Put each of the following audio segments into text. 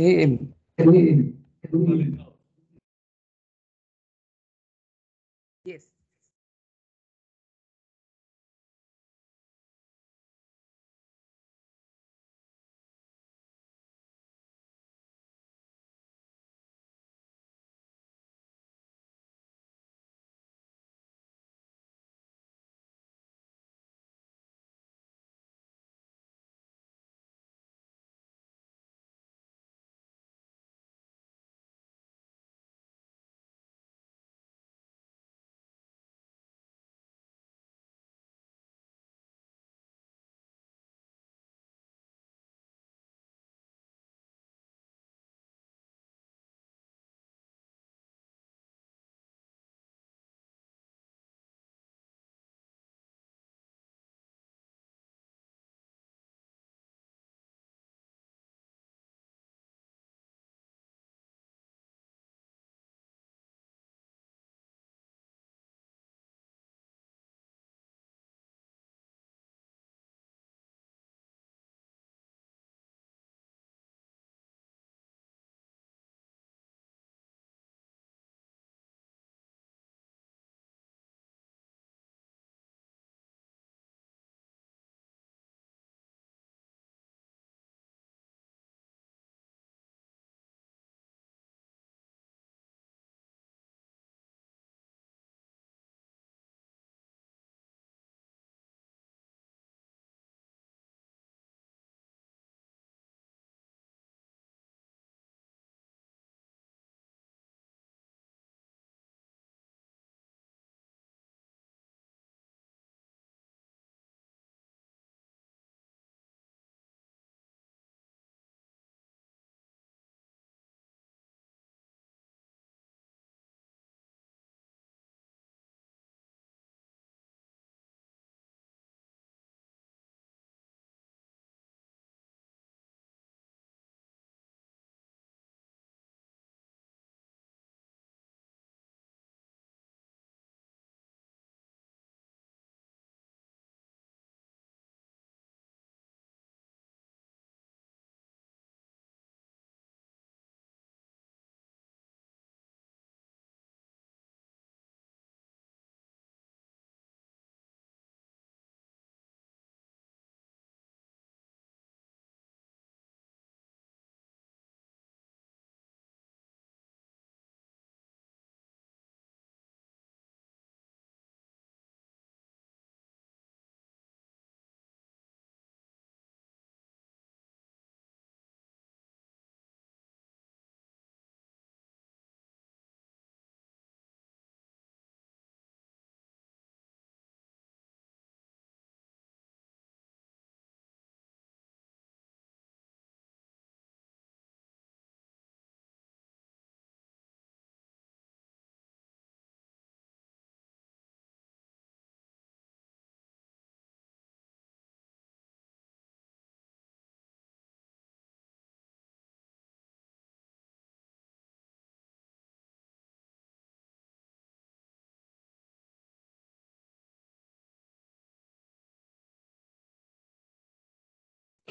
eh, eh,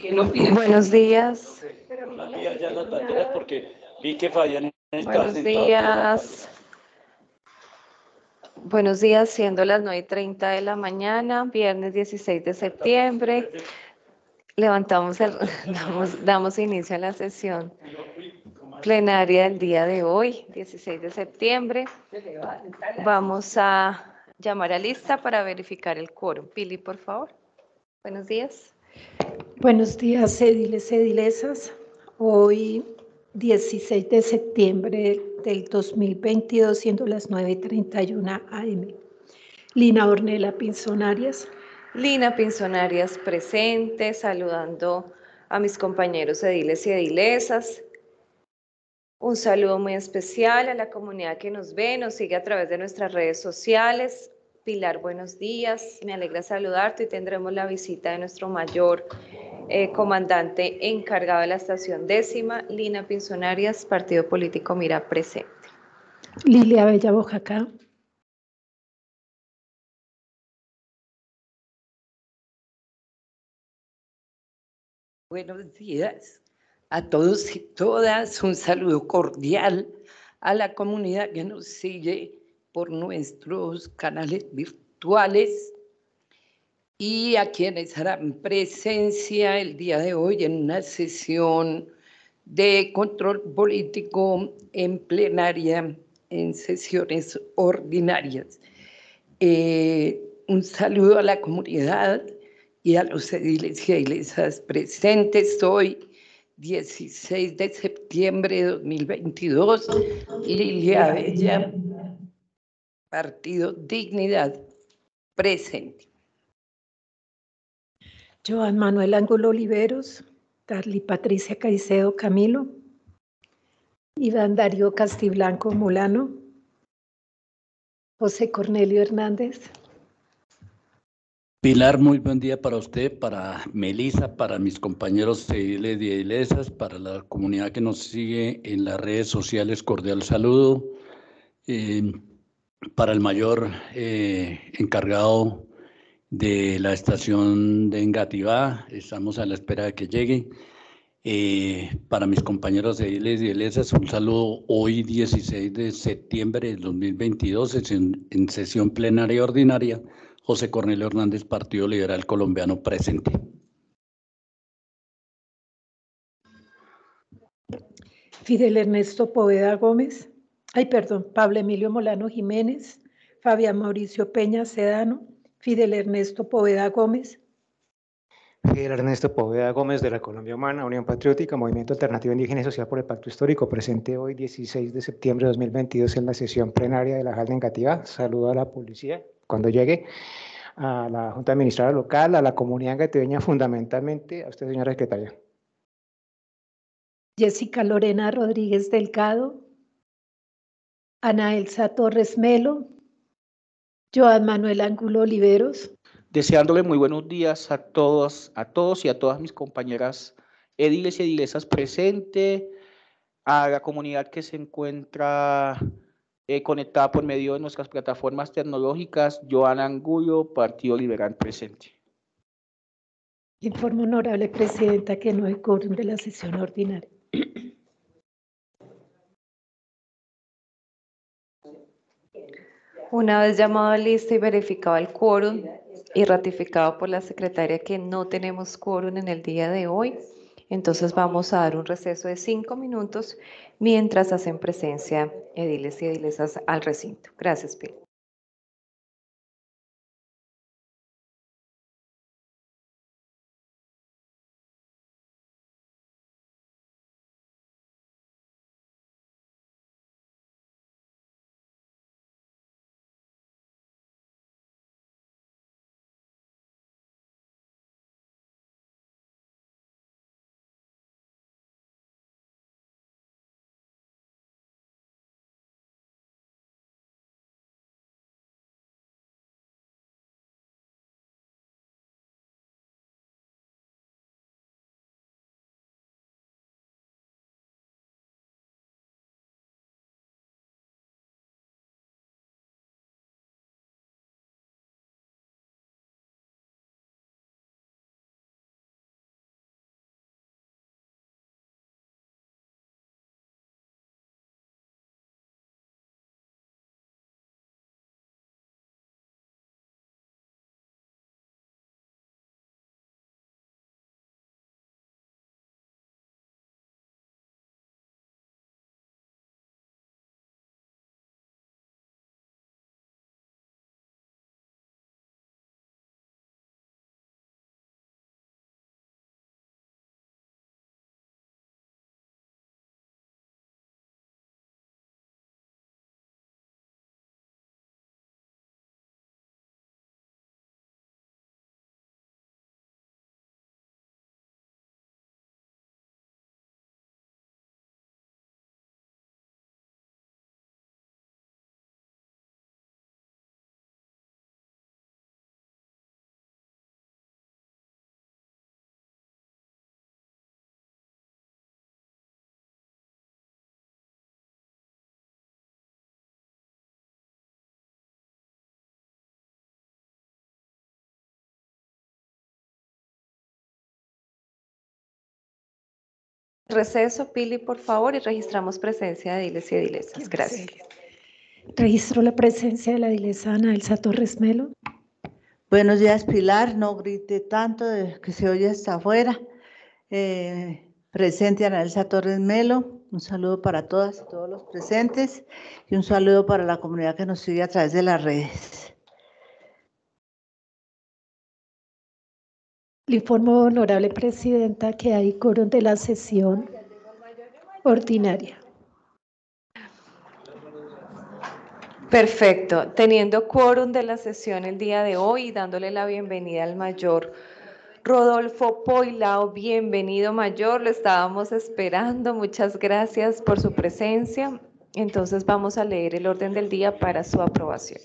Buenos días. Buenos días. Buenos días, siendo las 9 y de la mañana, viernes 16 de septiembre. Levantamos el, damos, damos inicio a la sesión plenaria del día de hoy, 16 de septiembre. Vamos a llamar a lista para verificar el quórum. Pili, por favor. Buenos días. Buenos días, ediles, edilesas. Hoy, 16 de septiembre del 2022, siendo las 9.31 am. Lina Ornela Pinzonarias. Lina Pinzonarias presente, saludando a mis compañeros ediles y edilesas. Un saludo muy especial a la comunidad que nos ve, nos sigue a través de nuestras redes sociales. Pilar, buenos días. Me alegra saludarte y tendremos la visita de nuestro mayor eh, comandante encargado de la estación décima, Lina Pinzonarias, Partido Político Mira Presente. Lilia Bella Bojacá. Buenos días a todos y todas. Un saludo cordial a la comunidad que nos sigue por nuestros canales virtuales y a quienes harán presencia el día de hoy en una sesión de control político en plenaria, en sesiones ordinarias. Eh, un saludo a la comunidad y a los ediles presentes hoy, 16 de septiembre de 2022, Lilia Bella, Partido Dignidad, presente. Joan Manuel Ángulo Oliveros, Darly Patricia Caicedo Camilo, Iván Darío Castiblanco Mulano, José Cornelio Hernández. Pilar, muy buen día para usted, para Melisa, para mis compañeros civiles y ilesas, para la comunidad que nos sigue en las redes sociales, cordial saludo. Eh, para el mayor eh, encargado de la estación de Engativá. Estamos a la espera de que llegue. Eh, para mis compañeros Iles y Elesas, un saludo hoy 16 de septiembre de 2022 en, en sesión plenaria ordinaria. José Cornelio Hernández, Partido Liberal Colombiano, presente. Fidel Ernesto Poveda Gómez. Ay, perdón, Pablo Emilio Molano Jiménez, Fabián Mauricio Peña Sedano, Fidel Ernesto Poveda Gómez. Fidel Ernesto Poveda Gómez de la Colombia Humana, Unión Patriótica, Movimiento Alternativo Indígena y Social por el Pacto Histórico, presente hoy 16 de septiembre de 2022 en la sesión plenaria de la Jalda Negativa. Saludo a la policía cuando llegue, a la Junta Administradora Local, a la comunidad gatebeña, fundamentalmente a usted, señora secretaria. Jessica Lorena Rodríguez Delgado, Ana Elsa Torres Melo, Joan Manuel Angulo Oliveros. Deseándole muy buenos días a todos, a todos y a todas mis compañeras ediles y edilesas presentes, a la comunidad que se encuentra eh, conectada por medio de nuestras plataformas tecnológicas, Joan Angulo, Partido Liberal Presente. Informo, honorable presidenta, que no hay corte de la sesión ordinaria. Una vez llamado a lista y verificado el quórum y ratificado por la secretaria que no tenemos quórum en el día de hoy, entonces vamos a dar un receso de cinco minutos mientras hacen presencia ediles y edilesas al recinto. Gracias, Pil. Receso, Pili, por favor, y registramos presencia de Diles y Edilesas. Gracias. Registro la presencia de la Dilesa Ana Elsa Torres Melo. Buenos días, Pilar. No grite tanto que se oye hasta afuera. Eh, presente Ana Elsa Torres Melo. Un saludo para todas y todos los presentes y un saludo para la comunidad que nos sigue a través de las redes. Le informo, honorable presidenta, que hay quórum de la sesión ordinaria. Perfecto. Teniendo quórum de la sesión el día de hoy dándole la bienvenida al mayor Rodolfo Poilao. Bienvenido, mayor. Lo estábamos esperando. Muchas gracias por su presencia. Entonces vamos a leer el orden del día para su aprobación.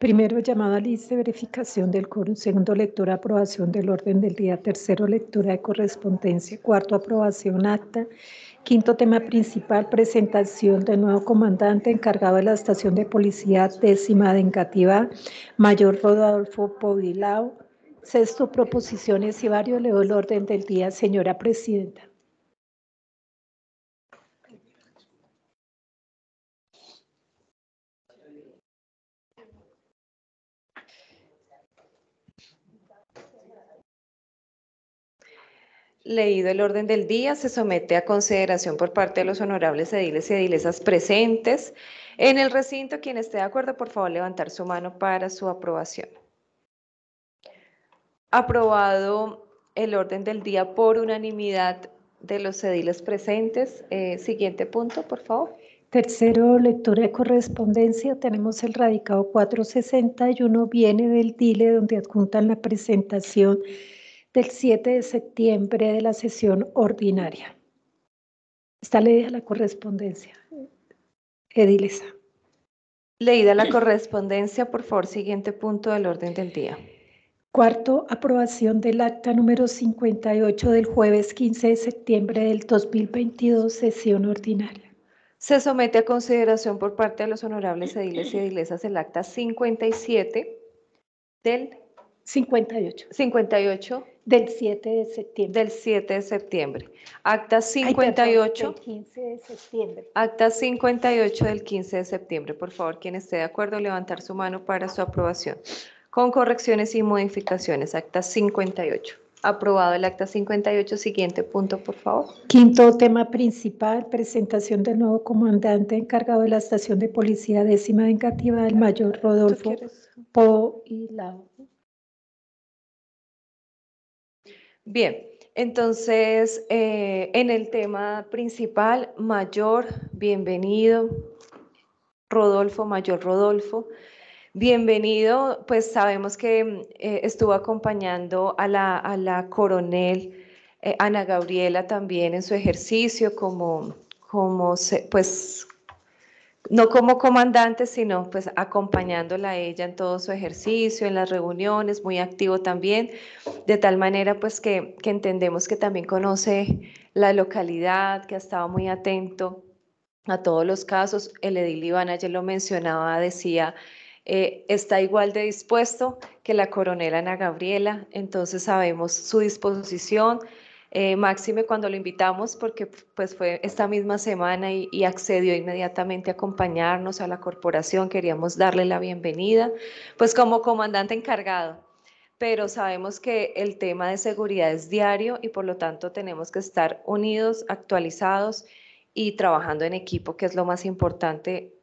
Primero, llamada lista de verificación del coro. Segundo, lectura, aprobación del orden del día. Tercero, lectura de correspondencia. Cuarto, aprobación acta. Quinto tema principal, presentación del nuevo comandante encargado de la estación de policía décima de mayor Rodolfo Podilao. Sexto, proposiciones y varios. Leo el orden del día, señora presidenta. Leído el orden del día, se somete a consideración por parte de los honorables ediles y edilesas presentes en el recinto. Quien esté de acuerdo, por favor, levantar su mano para su aprobación. Aprobado el orden del día por unanimidad de los ediles presentes. Eh, siguiente punto, por favor. Tercero, lectura de correspondencia. Tenemos el radicado 461, viene del DILE, donde adjuntan la presentación del 7 de septiembre de la sesión ordinaria. Está leída la correspondencia. Edilesa. Leída la correspondencia, por favor, siguiente punto del orden del día. Cuarto, aprobación del acta número 58 del jueves 15 de septiembre del 2022, sesión ordinaria. Se somete a consideración por parte de los honorables ediles y edilesas el acta 57 del 58. 58 del 7 de septiembre. Del 7 de septiembre. Acta 58. del 15 de septiembre. Acta 58 del 15 de septiembre. Por favor, quien esté de acuerdo, levantar su mano para su aprobación. Con correcciones y modificaciones. Acta 58. Aprobado el acta 58. Siguiente punto, por favor. Quinto tema principal, presentación del nuevo comandante encargado de la estación de policía décima vengativa del mayor Rodolfo Po y Bien, entonces eh, en el tema principal, mayor, bienvenido, Rodolfo, mayor Rodolfo. Bienvenido, pues sabemos que mm, eh, estuvo acompañando a la, coronel eh, Ana Gabriela también en su ejercicio como, como se, pues no como comandante, sino pues acompañándola a ella en todo su ejercicio, en las reuniones, muy activo también, de tal manera pues que, entendemos que también conoce la localidad, que ha estado muy atento a todos los casos. El edil Iván ayer lo mencionaba, decía, eh, está igual de dispuesto que la coronela Ana Gabriela, entonces sabemos su disposición, eh, máxime cuando lo invitamos, porque pues fue esta misma semana y, accedió inmediatamente a acompañarnos a la corporación, queríamos darle la bienvenida, pues como comandante encargado. Pero sabemos que el tema de seguridad es diario y por lo tanto tenemos que estar unidos, actualizados y trabajando en equipo, que es lo más importante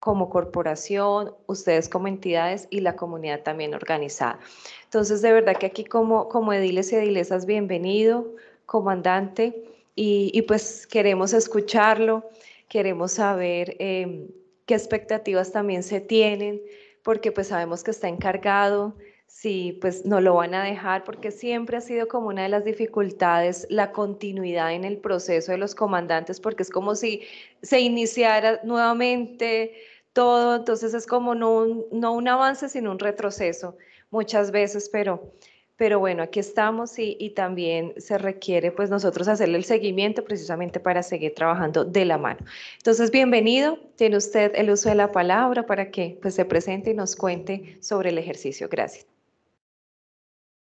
como corporación, ustedes como entidades y la comunidad también organizada. Entonces, de verdad que aquí como, como ediles y edilesas, bienvenido comandante, y, pues queremos escucharlo, queremos saber eh, qué expectativas también se tienen, porque pues sabemos que está encargado, si pues no lo van a dejar, porque siempre ha sido como una de las dificultades la continuidad en el proceso de los comandantes, porque es como si se iniciara nuevamente todo, entonces es como no no un avance, sino un retroceso muchas veces, pero pero bueno, aquí estamos y, también se requiere pues nosotros hacerle el seguimiento precisamente para seguir trabajando de la mano. Entonces, bienvenido, tiene usted el uso de la palabra para que pues se presente y nos cuente sobre el ejercicio. Gracias.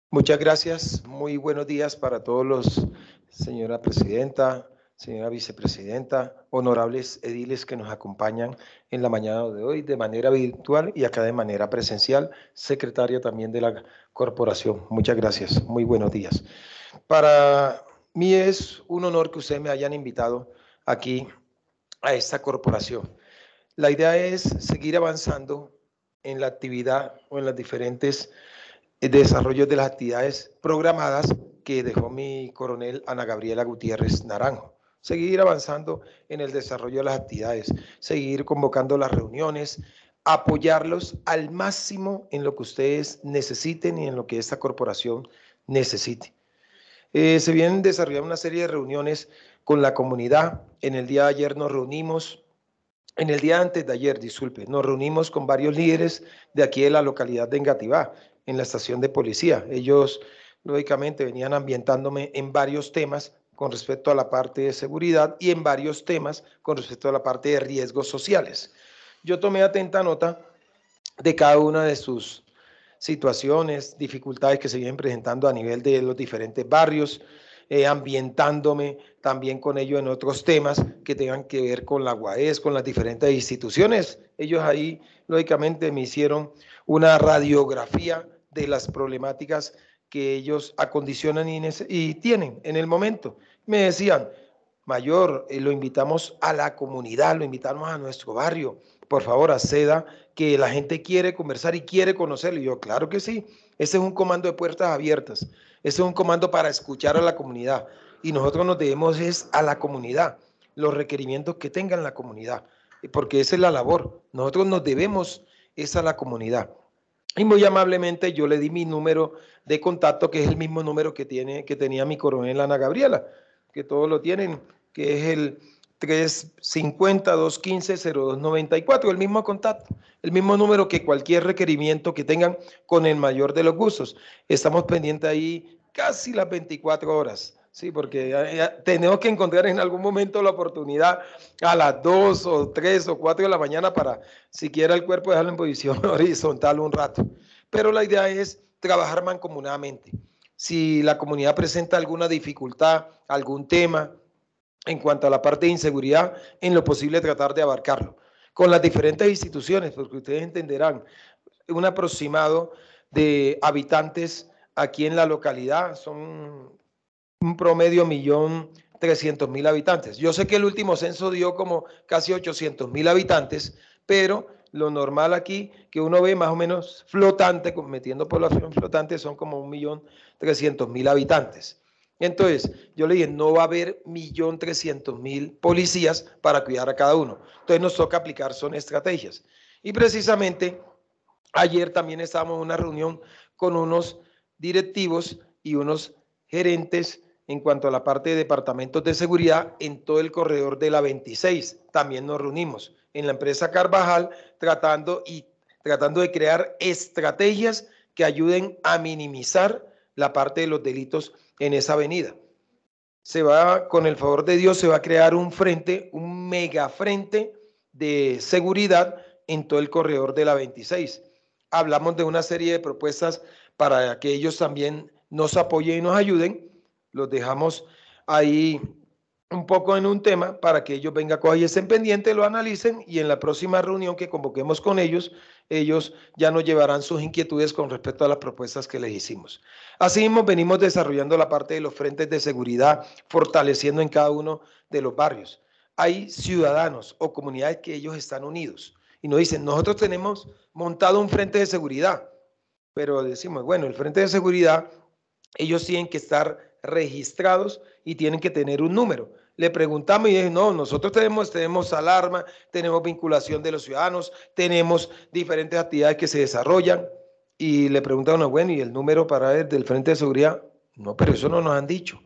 Muchas gracias, muy buenos días para todos los, señora presidenta, señora vicepresidenta, honorables ediles que nos acompañan en la mañana de hoy de manera virtual y acá de manera presencial, secretaria también de la corporación. Muchas gracias, muy buenos días. Para mí es un honor que ustedes me hayan invitado aquí a esta corporación. La idea es seguir avanzando en la actividad o en los diferentes eh, desarrollos de las actividades programadas que dejó mi coronel Ana Gabriela Gutiérrez Naranjo seguir avanzando en el desarrollo de las actividades, seguir convocando las reuniones, apoyarlos al máximo en lo que ustedes necesiten y en lo que esta corporación necesite. Eh, se vienen desarrollando una serie de reuniones con la comunidad. En el día de ayer nos reunimos, en el día antes de ayer, disculpe, nos reunimos con varios líderes de aquí de la localidad de Engativá, en la estación de policía. Ellos, lógicamente, venían ambientándome en varios temas con respecto a la parte de seguridad y en varios temas con respecto a la parte de riesgos sociales. Yo tomé atenta nota de cada una de sus situaciones, dificultades que se vienen presentando a nivel de los diferentes barrios, eh, ambientándome también con ello en otros temas que tengan que ver con la UAES, con las diferentes instituciones. Ellos ahí, lógicamente, me hicieron una radiografía de las problemáticas que ellos acondicionan y, tienen en el momento. Me decían, mayor, eh, lo invitamos a la comunidad, lo invitamos a nuestro barrio. Por favor, acceda, que la gente quiere conversar y quiere conocerlo. Y yo, claro que sí. Ese es un comando de puertas abiertas. Ese es un comando para escuchar a la comunidad. Y nosotros nos debemos es a la comunidad, los requerimientos que tenga la comunidad, porque esa es la labor. Nosotros nos debemos es a la comunidad. Y muy amablemente yo le di mi número de contacto, que es el mismo número que, tiene, que tenía mi coronel Ana Gabriela, que todos lo tienen, que es el 350-215-0294, el mismo contacto, el mismo número que cualquier requerimiento que tengan con el mayor de los gustos. Estamos pendientes ahí casi las 24 horas. Sí, porque eh, eh, tenemos que encontrar en algún momento la oportunidad a las 2 o 3 o 4 de la mañana para siquiera el cuerpo dejarlo en posición horizontal un rato. Pero la idea es trabajar mancomunadamente. Si la comunidad presenta alguna dificultad, algún tema en cuanto a la parte de inseguridad, en lo posible tratar de abarcarlo. Con las diferentes instituciones, porque ustedes entenderán, un aproximado de habitantes aquí en la localidad son un promedio millón trescientos mil habitantes. Yo sé que el último censo dio como casi 800.000 mil habitantes, pero lo normal aquí que uno ve más o menos flotante, metiendo población flotante, son como un millón trescientos mil habitantes. Entonces, yo le dije, no va a haber millón trescientos mil policías para cuidar a cada uno. Entonces nos toca aplicar, son estrategias. Y precisamente ayer también estábamos en una reunión con unos directivos y unos gerentes en cuanto a la parte de departamentos de seguridad en todo el corredor de la 26. También nos reunimos en la empresa Carvajal tratando, y, tratando de crear estrategias que ayuden a minimizar la parte de los delitos en esa avenida. Se va, con el favor de Dios, se va a crear un frente, un mega frente de seguridad en todo el corredor de la 26. Hablamos de una serie de propuestas para que ellos también nos apoyen y nos ayuden los dejamos ahí un poco en un tema para que ellos vengan con y estén pendientes, lo analicen y en la próxima reunión que convoquemos con ellos, ellos ya nos llevarán sus inquietudes con respecto a las propuestas que les hicimos. Asimismo, venimos desarrollando la parte de los frentes de seguridad, fortaleciendo en cada uno de los barrios. Hay ciudadanos o comunidades que ellos están unidos y nos dicen, nosotros tenemos montado un frente de seguridad, pero decimos, bueno, el frente de seguridad, ellos tienen que estar registrados y tienen que tener un número. Le preguntamos y dicen, no, nosotros tenemos, tenemos alarma, tenemos vinculación de los ciudadanos, tenemos diferentes actividades que se desarrollan. Y le preguntamos, bueno, ¿y el número para ver del Frente de Seguridad? No, pero eso no nos han dicho.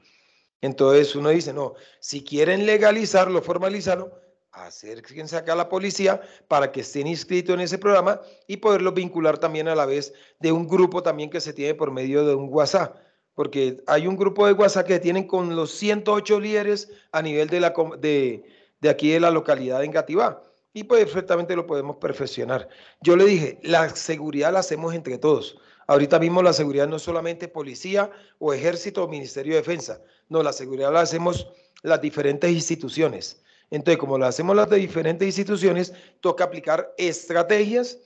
Entonces uno dice, no, si quieren legalizarlo, formalizarlo, acérquense acá a la policía para que estén inscritos en ese programa y poderlo vincular también a la vez de un grupo también que se tiene por medio de un WhatsApp porque hay un grupo de WhatsApp que tienen con los 108 líderes a nivel de, la, de, aquí de la localidad de Engativá. Y pues, perfectamente lo podemos perfeccionar. Yo le dije, la seguridad la hacemos entre todos. Ahorita mismo la seguridad no es solamente policía o ejército o ministerio de defensa. No, la seguridad la hacemos las diferentes instituciones. Entonces, como la hacemos las de diferentes instituciones, toca aplicar estrategias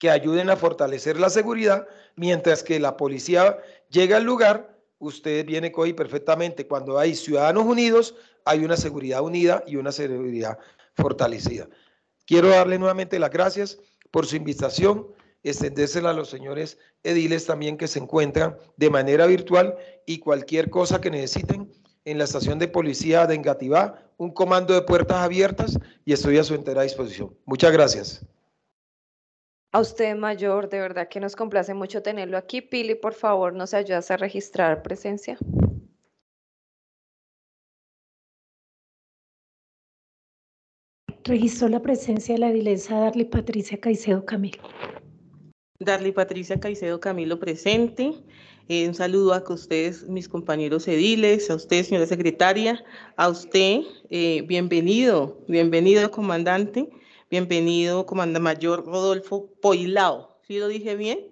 que ayuden a fortalecer la seguridad, mientras que la policía llega al lugar, usted viene hoy perfectamente. Cuando hay ciudadanos unidos, hay una seguridad unida y una seguridad fortalecida. Quiero darle nuevamente las gracias por su invitación, extendérsela a los señores ediles también que se encuentran de manera virtual y cualquier cosa que necesiten en la estación de policía de Engativá, un comando de puertas abiertas y estoy a su entera disposición. Muchas gracias. A usted, mayor, de verdad que nos complace mucho tenerlo aquí. Pili, por favor, nos ayudas a registrar presencia. Registró la presencia de la edilesa Darly Patricia Caicedo Camilo. Darly Patricia Caicedo Camilo presente. Eh, un saludo a ustedes, mis compañeros ediles, a usted, señora secretaria, a usted, eh, bienvenido, bienvenido, comandante. Bienvenido, comandante mayor Rodolfo Poilao. ¿Sí lo dije bien?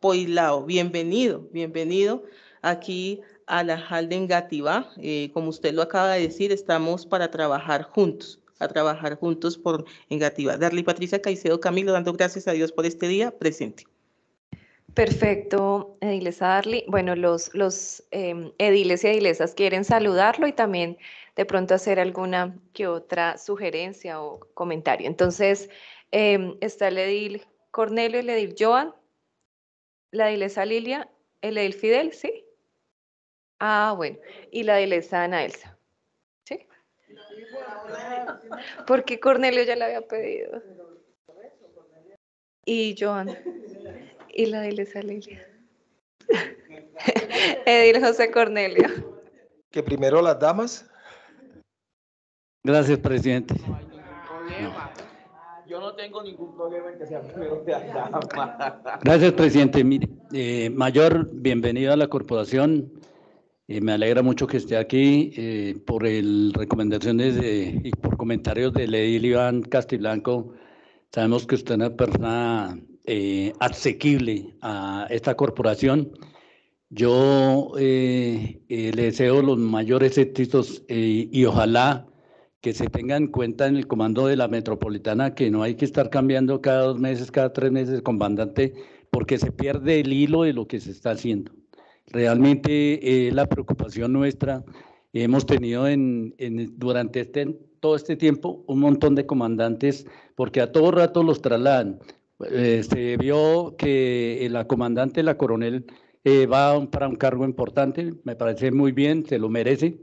Poilao, bienvenido, bienvenido aquí a la Halden gativa Eh, como usted lo acaba de decir, estamos para trabajar juntos a trabajar juntos por Engativa. darle Patricia Caicedo Camilo, dando gracias a Dios por este día presente. Perfecto, Edilesa Darly. Bueno, los, los em, ediles y edilesas quieren saludarlo y también de pronto hacer alguna que otra sugerencia o comentario. Entonces, em, está el edil Cornelio, el edil Joan, la edilesa Lilia, el edil Fidel, ¿sí? Ah, bueno, y la edilesa Ana Elsa, ¿sí? Porque Cornelio ya la había pedido. Y Joan y la de a Lilia. Edil José Cornelio. Que primero las damas. Gracias, presidente. Yo no tengo ningún problema en que sea primero las damas. Gracias, presidente. Mire, eh, mayor, bienvenido a la corporación. Eh, me alegra mucho que esté aquí eh, por el recomendaciones de, y por comentarios de Edil Iván Castiblanco. Sabemos que usted es una persona eh, asequible a esta corporación. Yo eh, eh, le deseo los mayores éxitos y ojalá que se tengan en cuenta en el comando de la metropolitana que no hay que estar cambiando cada dos meses, cada tres meses el comandante, porque se pierde el hilo de lo que se está haciendo. Realmente la preocupación nuestra hemos tenido en, durante este, todo este tiempo un montón de comandantes, porque a todo rato los trasladan. Eh, se vio que la comandante, la coronel, eh, va para un cargo importante, me parece muy bien, se lo merece,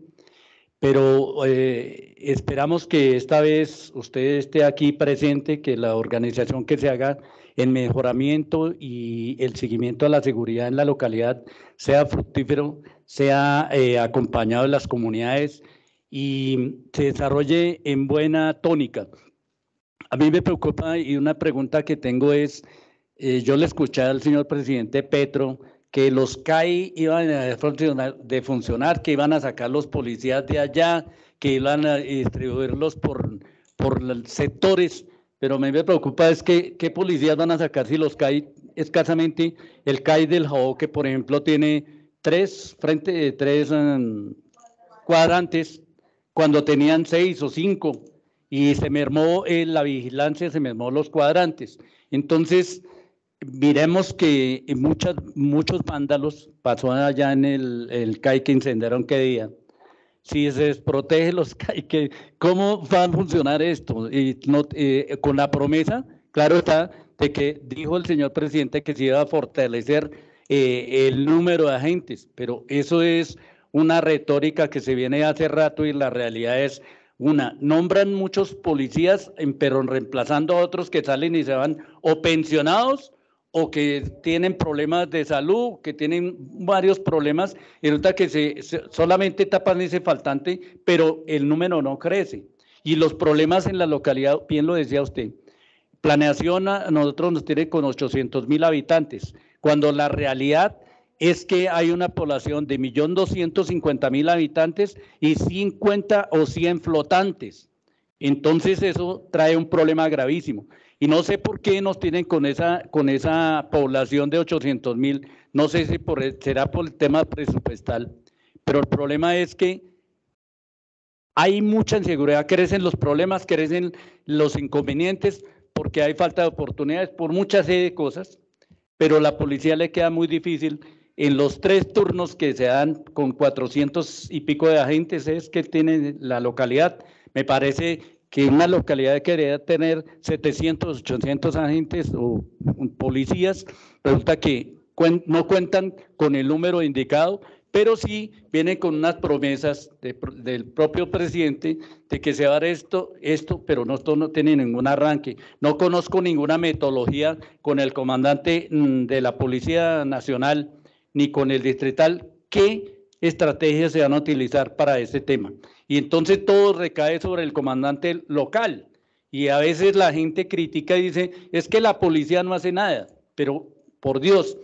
pero eh, esperamos que esta vez usted esté aquí presente, que la organización que se haga en mejoramiento y el seguimiento a la seguridad en la localidad sea fructífero, sea acompañado de las comunidades y se desarrolle en buena tónica. A mí me preocupa y una pregunta que tengo es, eh, yo le escuché al señor presidente Petro que los CAI iban a funcionar, que iban a sacar los policías de allá, que iban a distribuirlos por, por sectores, pero a mí me preocupa es que qué policías van a sacar si los CAI escasamente, el CAI del Jao, que por ejemplo tiene tres frente, eh, tres mm, cuadrantes, cuando tenían seis o cinco, y se mermó la vigilancia, se mermó los cuadrantes. Entonces, miremos que muchas, muchos vándalos pasó allá en el, CAI que incendiaron qué día. Si se desprotege los CAI, que, ¿cómo va a funcionar esto? Y no, eh, con la promesa, claro está, de que dijo el señor presidente que se iba a fortalecer eh, el número de agentes, pero eso es una retórica que se viene hace rato y la realidad es una, nombran muchos policías, em, pero reemplazando a otros que salen y se van o pensionados o que tienen problemas de salud, que tienen varios problemas, y resulta que se, solamente tapan ese faltante, pero el número no crece. Y los problemas en la localidad, bien lo decía usted, planeación a nosotros nos tiene con 800 mil habitantes, cuando la realidad es que hay una población de 1.250.000 habitantes y 50 o 100 flotantes. Entonces eso trae un problema gravísimo. Y no sé por qué nos tienen con esa, con esa población de 800.000, no sé si por, será por el tema presupuestal, pero el problema es que hay mucha inseguridad, crecen los problemas, crecen los inconvenientes, porque hay falta de oportunidades por muchas de cosas, pero a la policía le queda muy difícil en los tres turnos que se dan con 400 y pico de agentes es que tiene la localidad. Me parece que una localidad que debería tener 700, 800 agentes o policías, resulta que no cuentan con el número indicado, pero sí vienen con unas promesas del propio presidente de que se va a dar esto, esto, pero no, esto no tiene ningún arranque. No conozco ninguna metodología con el comandante mm, de la Policía Nacional ni con el distrital qué estrategias se van a utilizar para este tema. Y entonces todo recae sobre el comandante local. Y a veces la gente critica y dice, es que la policía no hace nada. Pero por Dios,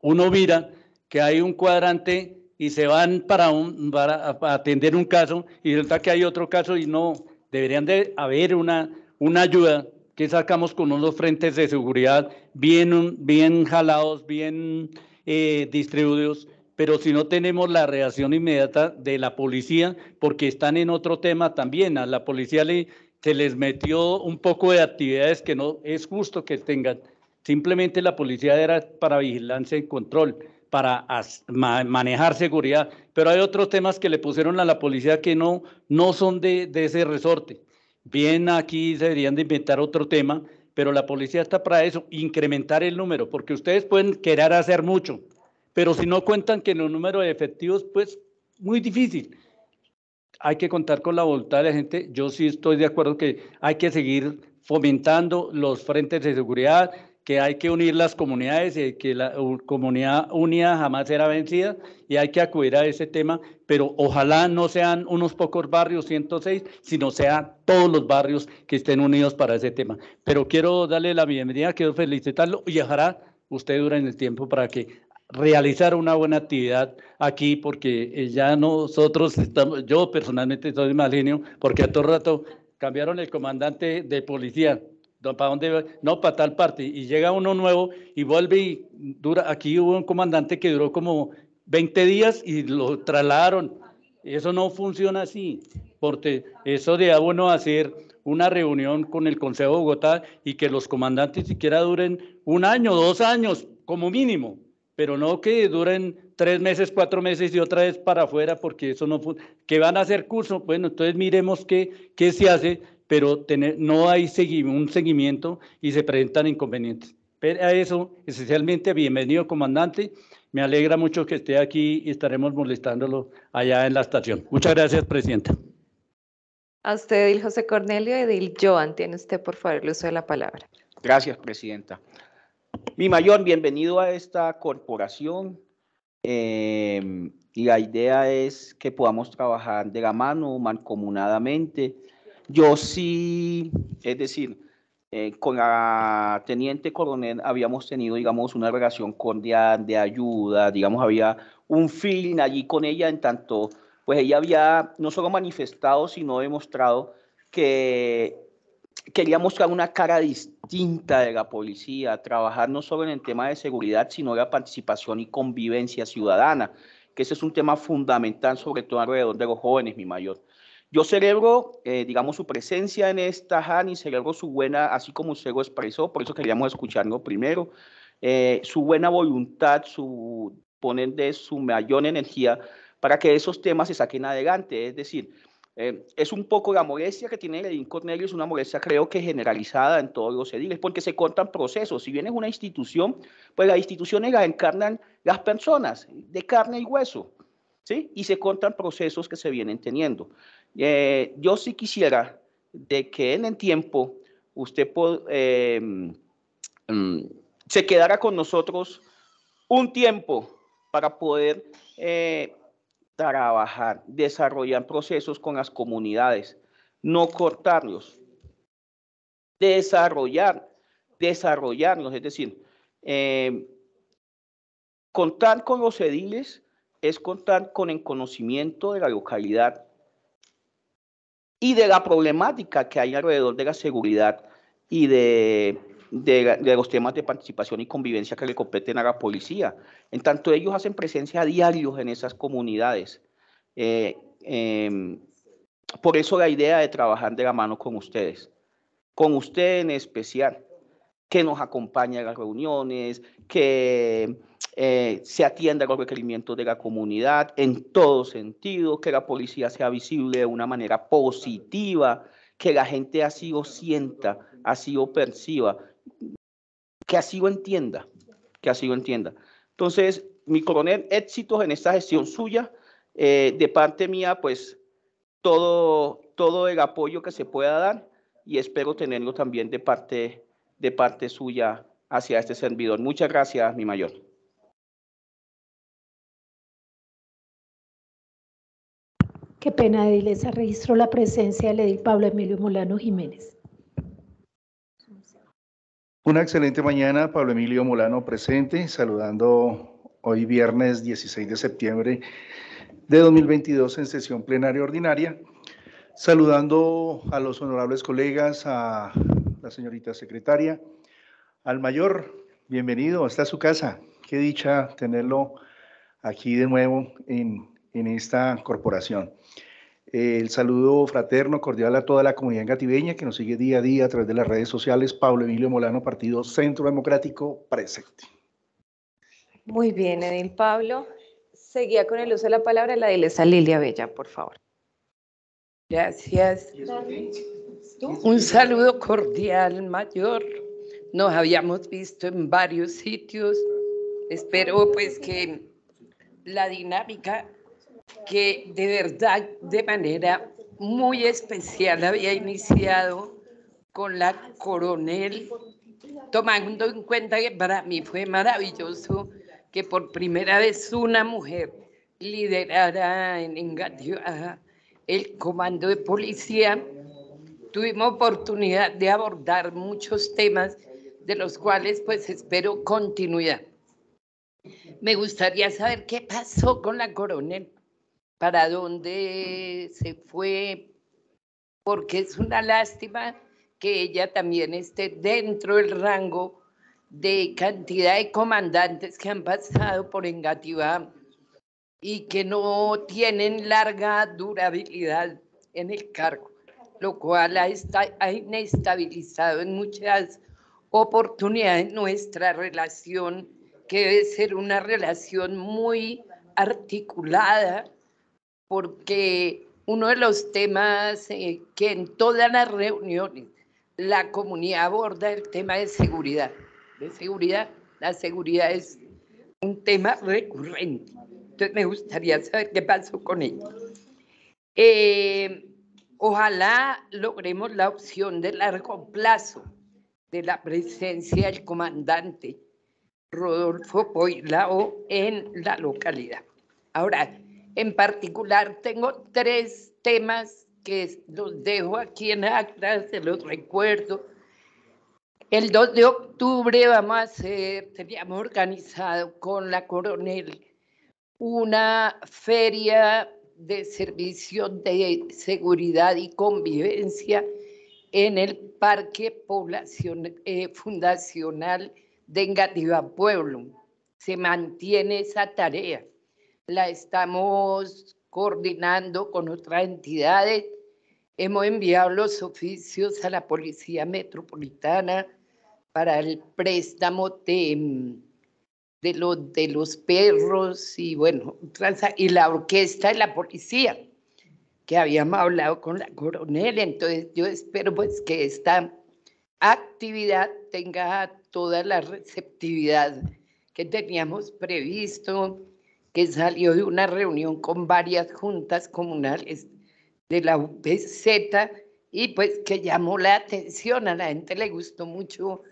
uno mira que hay un cuadrante y se van para, un, para, atender un caso y resulta que hay otro caso y no, deberían de haber una, una ayuda que sacamos con unos frentes de seguridad bien, bien jalados, bien eh, distribuidos, pero si no tenemos la reacción inmediata de la policía, porque están en otro tema también, a la policía le, se les metió un poco de actividades que no es justo que tengan. Simplemente la policía era para vigilancia y control, para manejar seguridad, pero hay otros temas que le pusieron a la policía que no, no son de, de ese resorte. Bien, aquí se deberían de inventar otro tema pero la policía está para eso, incrementar el número, porque ustedes pueden querer hacer mucho, pero si no cuentan que el número de efectivos, pues muy difícil. Hay que contar con la voluntad de la gente. Yo sí estoy de acuerdo que hay que seguir fomentando los frentes de seguridad, que hay que unir las comunidades que la comunidad unida jamás será vencida y hay que acudir a ese tema, pero ojalá no sean unos pocos barrios, 106, sino sean todos los barrios que estén unidos para ese tema. Pero quiero darle la bienvenida, quiero felicitarlo y dejará usted durante en el tiempo para que realizar una buena actividad aquí porque eh, ya nosotros estamos, yo personalmente soy más genio porque a todo rato cambiaron el comandante de policía, ¿Para dónde? No, para tal parte. Y llega uno nuevo y vuelve y dura. Aquí hubo un comandante que duró como 20 días y lo trasladaron. Eso no funciona así, porque eso de a uno hacer una reunión con el Consejo de Bogotá y que los comandantes siquiera duren un año, dos años como mínimo, pero no que duren tres meses, cuatro meses y otra vez para afuera, porque eso no que van a hacer curso. Bueno, entonces miremos qué, qué se hace pero tener, no hay un seguimiento y se presentan inconvenientes. Pero a eso, esencialmente, bienvenido, comandante. Me alegra mucho que esté aquí y estaremos molestándolo allá en la estación. Muchas gracias, presidenta. A usted, Edil José Cornelio. Edil Joan, tiene usted, por favor, el uso de la palabra. Gracias, presidenta. Mi mayor, bienvenido a esta corporación. y eh, la idea es que podamos trabajar de la mano, mancomunadamente yo sí, es decir, eh, con la teniente coronel habíamos tenido, digamos, una relación cordial de ayuda, digamos, había un feeling allí con ella en tanto, pues ella había no solo manifestado, sino demostrado que quería mostrar una cara distinta de la policía, trabajar no solo en el tema de seguridad, sino la participación y convivencia ciudadana, que ese es un tema fundamental, sobre todo alrededor de los jóvenes, mi mayor. Yo celebro, eh, digamos, su presencia en esta JAN y celebro su buena, así como usted lo expresó, por eso queríamos escucharlo primero, eh, su buena voluntad, su poner de su mayor energía para que esos temas se saquen adelante. Es decir, eh, es un poco la molestia que tiene Edwin Cornelio, es una molestia creo que generalizada en todos los ediles, porque se contan procesos. Si bien es una institución, pues las instituciones las encarnan las personas, de carne y hueso, ¿sí? Y se contan procesos que se vienen teniendo. Eh, yo sí quisiera de que en el tiempo usted eh, mm, se quedara con nosotros un tiempo para poder eh, trabajar, desarrollar procesos con las comunidades, no cortarlos, desarrollar, desarrollarlos, es decir, contar con los ediles es contar con el conocimiento de la localidad y de la problemática que hay alrededor de la seguridad y de, los temas de participación y convivencia que le competen a la policía. En tanto, ellos hacen presencia a diarios en esas comunidades. Eh, em, por eso la idea de trabajar de la mano con ustedes, con usted en especial, que nos acompaña a las reuniones, que eh, se atienda a los requerimientos de la comunidad en todo sentido, que la policía sea visible de una manera positiva, que la gente así lo sienta, así lo perciba, que así lo entienda, que así lo entienda. Entonces, mi coronel, éxitos en esta gestión suya. Eh, de parte mía, pues todo, todo el apoyo que se pueda dar y espero tenerlo también de parte, de parte suya hacia este servidor. Muchas gracias, mi mayor. Qué pena, de Edilesa. Registró la presencia del edil Pablo Emilio Molano Jiménez. Una excelente mañana, Pablo Emilio Molano presente, saludando hoy viernes 16 de septiembre de 2022 en sesión plenaria ordinaria, saludando a los honorables colegas, a la señorita secretaria, al mayor, bienvenido, está a su casa. Qué dicha tenerlo aquí de nuevo en en esta corporación. Eh, el saludo fraterno, cordial a toda la comunidad gatibeña que nos sigue día a día a través de las redes sociales. Pablo Emilio Molano, Partido Centro Democrático, presente. Muy bien, Edil Pablo. Seguía con el uso de la palabra la ilesa Lilia Bella, por favor. Gracias. Un saludo cordial, mayor. Nos habíamos visto en varios sitios. Espero pues que la dinámica que de verdad de manera muy especial había iniciado con la coronel, tomando en cuenta que para mí fue maravilloso que por primera vez una mujer liderara en el comando de policía. Tuvimos oportunidad de abordar muchos temas de los cuales pues espero continuidad. Me gustaría saber qué pasó con la coronel para dónde se fue, porque es una lástima que ella también esté dentro del rango de cantidad de comandantes que han pasado por Engativá y que no tienen larga durabilidad en el cargo, lo cual ha, ha inestabilizado en muchas oportunidades nuestra relación, que debe ser una relación muy articulada porque uno de los temas eh, que en todas las reuniones la comunidad aborda el tema de seguridad. De seguridad, la seguridad es un tema recurrente. Entonces me gustaría saber qué pasó con ello. Eh, ojalá logremos la opción de largo plazo de la presencia del comandante Rodolfo Poilao en la localidad. Ahora, en particular, tengo tres temas que los dejo aquí en acta, se los recuerdo. El 2 de octubre vamos a hacer, teníamos organizado con la coronel una feria de servicios de seguridad y convivencia en el Parque eh, Fundacional de Engativá Pueblo. Se mantiene esa tarea la estamos coordinando con otras entidades. Hemos enviado los oficios a la Policía Metropolitana para el préstamo de, de, los, perros y bueno, y la orquesta de la policía, que habíamos hablado con la coronel. Entonces yo espero pues que esta actividad tenga toda la receptividad que teníamos previsto que salió de una reunión con varias juntas comunales de la UPZ y pues que llamó la atención, a la gente le gustó mucho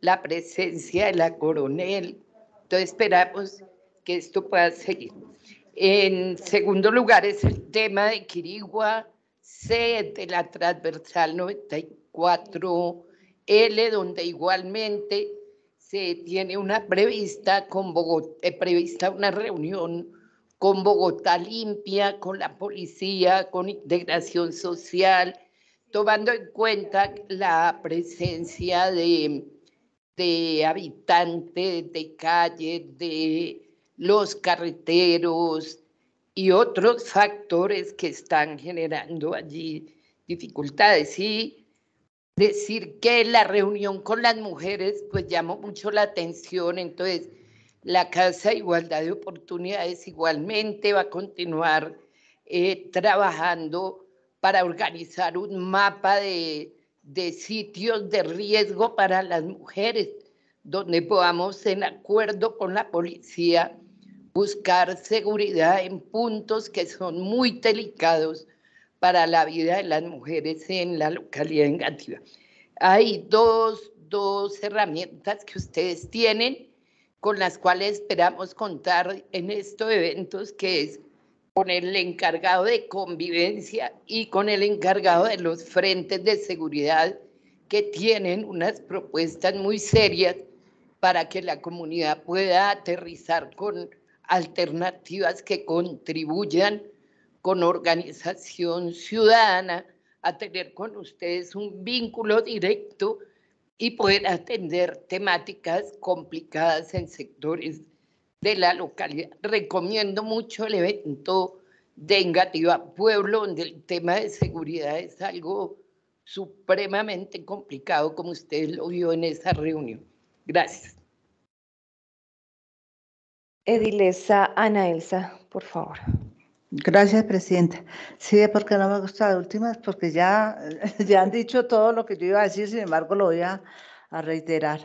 la presencia de la coronel. Entonces esperamos que esto pueda seguir. En segundo lugar es el tema de Quirigua C de la transversal 94L, donde igualmente se tiene una prevista, con Bogotá, eh, prevista una reunión con Bogotá Limpia, con la policía, con integración social, tomando en cuenta la presencia de, de habitantes de calle, de los carreteros y otros factores que están generando allí dificultades. Y decir que la reunión con las mujeres pues llamó mucho la atención, entonces la Casa de Igualdad de Oportunidades igualmente va a continuar eh, trabajando para organizar un mapa de, de sitios de riesgo para las mujeres, donde podamos en acuerdo con la policía buscar seguridad en puntos que son muy delicados para la vida de las mujeres en la localidad Gatiba. Hay dos, dos herramientas que ustedes tienen con las cuales esperamos contar en estos eventos, que es con el encargado de convivencia y con el encargado de los frentes de seguridad que tienen unas propuestas muy serias para que la comunidad pueda aterrizar con alternativas que contribuyan con organización ciudadana, a tener con ustedes un vínculo directo y poder atender temáticas complicadas en sectores de la localidad. Recomiendo mucho el evento de Engativa Pueblo, donde el tema de seguridad es algo supremamente complicado, como usted lo vio en esa reunión. Gracias. Edilesa Ana Elsa, por favor. Gracias, Presidenta. Sí, porque no me gusta de últimas, porque ya, ya han dicho todo lo que yo iba a decir, sin embargo lo voy a, reiterar.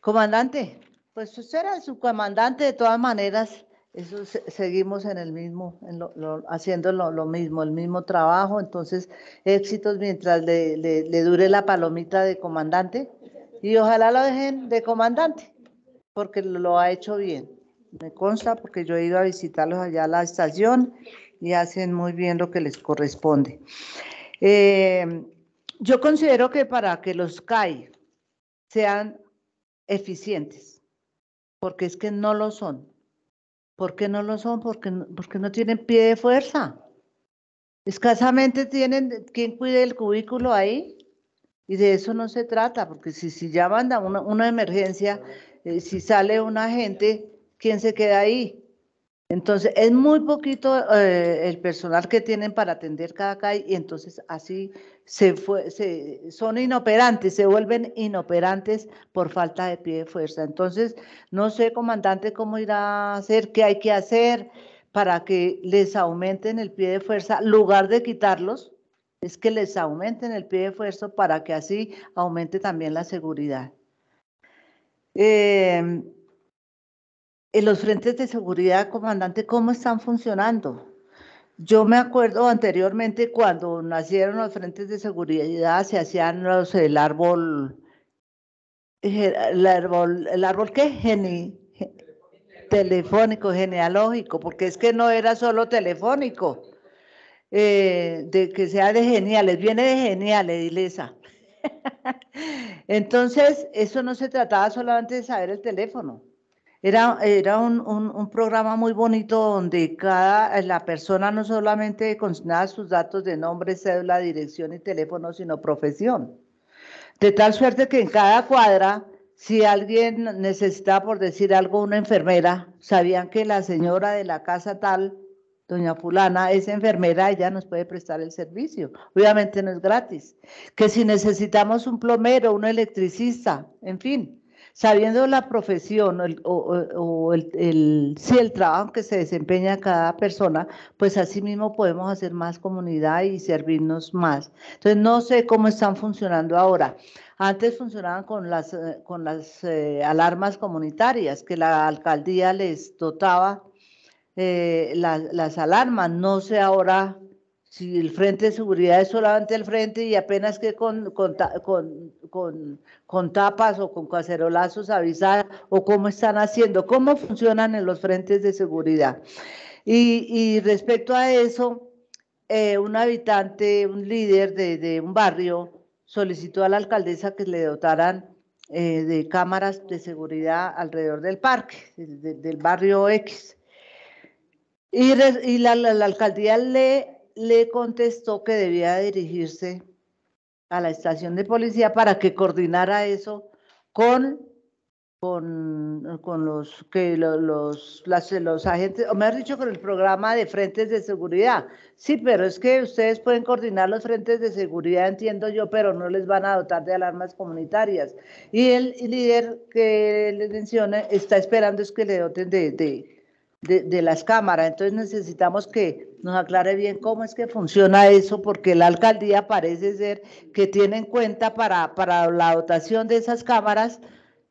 Comandante, pues usted era su comandante de todas maneras, eso seguimos en el mismo, haciendo lo, mismo, el mismo trabajo, entonces éxitos mientras le, le dure la palomita de comandante y ojalá lo dejen de comandante, porque lo ha hecho bien. Me consta porque yo he ido a visitarlos allá a la estación y hacen muy bien lo que les corresponde. Eh, yo considero que para que los CAI sean eficientes, porque es que no lo son. ¿Por qué no lo son? Porque, porque no tienen pie de fuerza. Escasamente tienen quien cuide el cubículo ahí. Y de eso no se trata, porque si, si ya manda una, emergencia, eh, si sale un agente, ¿quién se queda ahí? Entonces, es muy poquito eh, el personal que tienen para atender cada calle y entonces así se, son inoperantes, se vuelven inoperantes por falta de pie de fuerza. Entonces, no sé, comandante, cómo irá a hacer, qué hay que hacer para que les aumenten el pie de fuerza, lugar de quitarlos, es que les aumenten el pie de fuerza para que así aumente también la seguridad. Eh, en los frentes de seguridad, comandante, ¿cómo están funcionando? Yo me acuerdo anteriormente cuando nacieron los frentes de seguridad, se hacían el árbol, eh, el árbol, el árbol qué? telefónico, genealógico, porque es que no era solo telefónico, eh, de que sea de geniales, viene de geniales, Edilesa. Entonces, eso no se trataba solamente de saber el teléfono, era, un, programa muy bonito donde cada eh, la persona no solamente consignaba sus datos de nombre, cédula, dirección y teléfono, sino profesión. De tal suerte que en cada cuadra, si alguien necesitaba, por decir algo, una enfermera, sabían que la señora de la casa tal, doña fulana, es enfermera, ella nos puede prestar el servicio. Obviamente no es gratis. Que si necesitamos un plomero, un electricista, en fin sabiendo la profesión o, el, o, el, trabajo que se desempeña cada persona, pues así mismo podemos hacer más comunidad y servirnos más. Entonces, no sé cómo están funcionando ahora. Antes funcionaban con las, eh, con las eh, alarmas comunitarias, que la alcaldía les dotaba eh, las alarmas. No sé ahora si el Frente de Seguridad es solamente el Frente y apenas que con, con, con, con tapas o con cacerolazos avisar o cómo están haciendo, cómo funcionan en los frentes de seguridad. Y, y respecto a eso, eh, un habitante, un líder de, de, un barrio solicitó a la alcaldesa que le dotaran eh, de cámaras de seguridad alrededor del parque, del barrio X. Y, la, alcaldía le le contestó que debía dirigirse a la estación de policía para que coordinara eso con, con, los, que los, los agentes, o mejor dicho, con el programa de frentes de seguridad. Sí, pero es que ustedes pueden coordinar los frentes de seguridad, entiendo yo, pero no les van a dotar de alarmas comunitarias. Y el líder que les menciona está esperando es que le doten de de, las cámaras. Entonces necesitamos que nos aclare bien cómo es que funciona eso, porque la alcaldía parece ser que tiene en cuenta para, la dotación de esas cámaras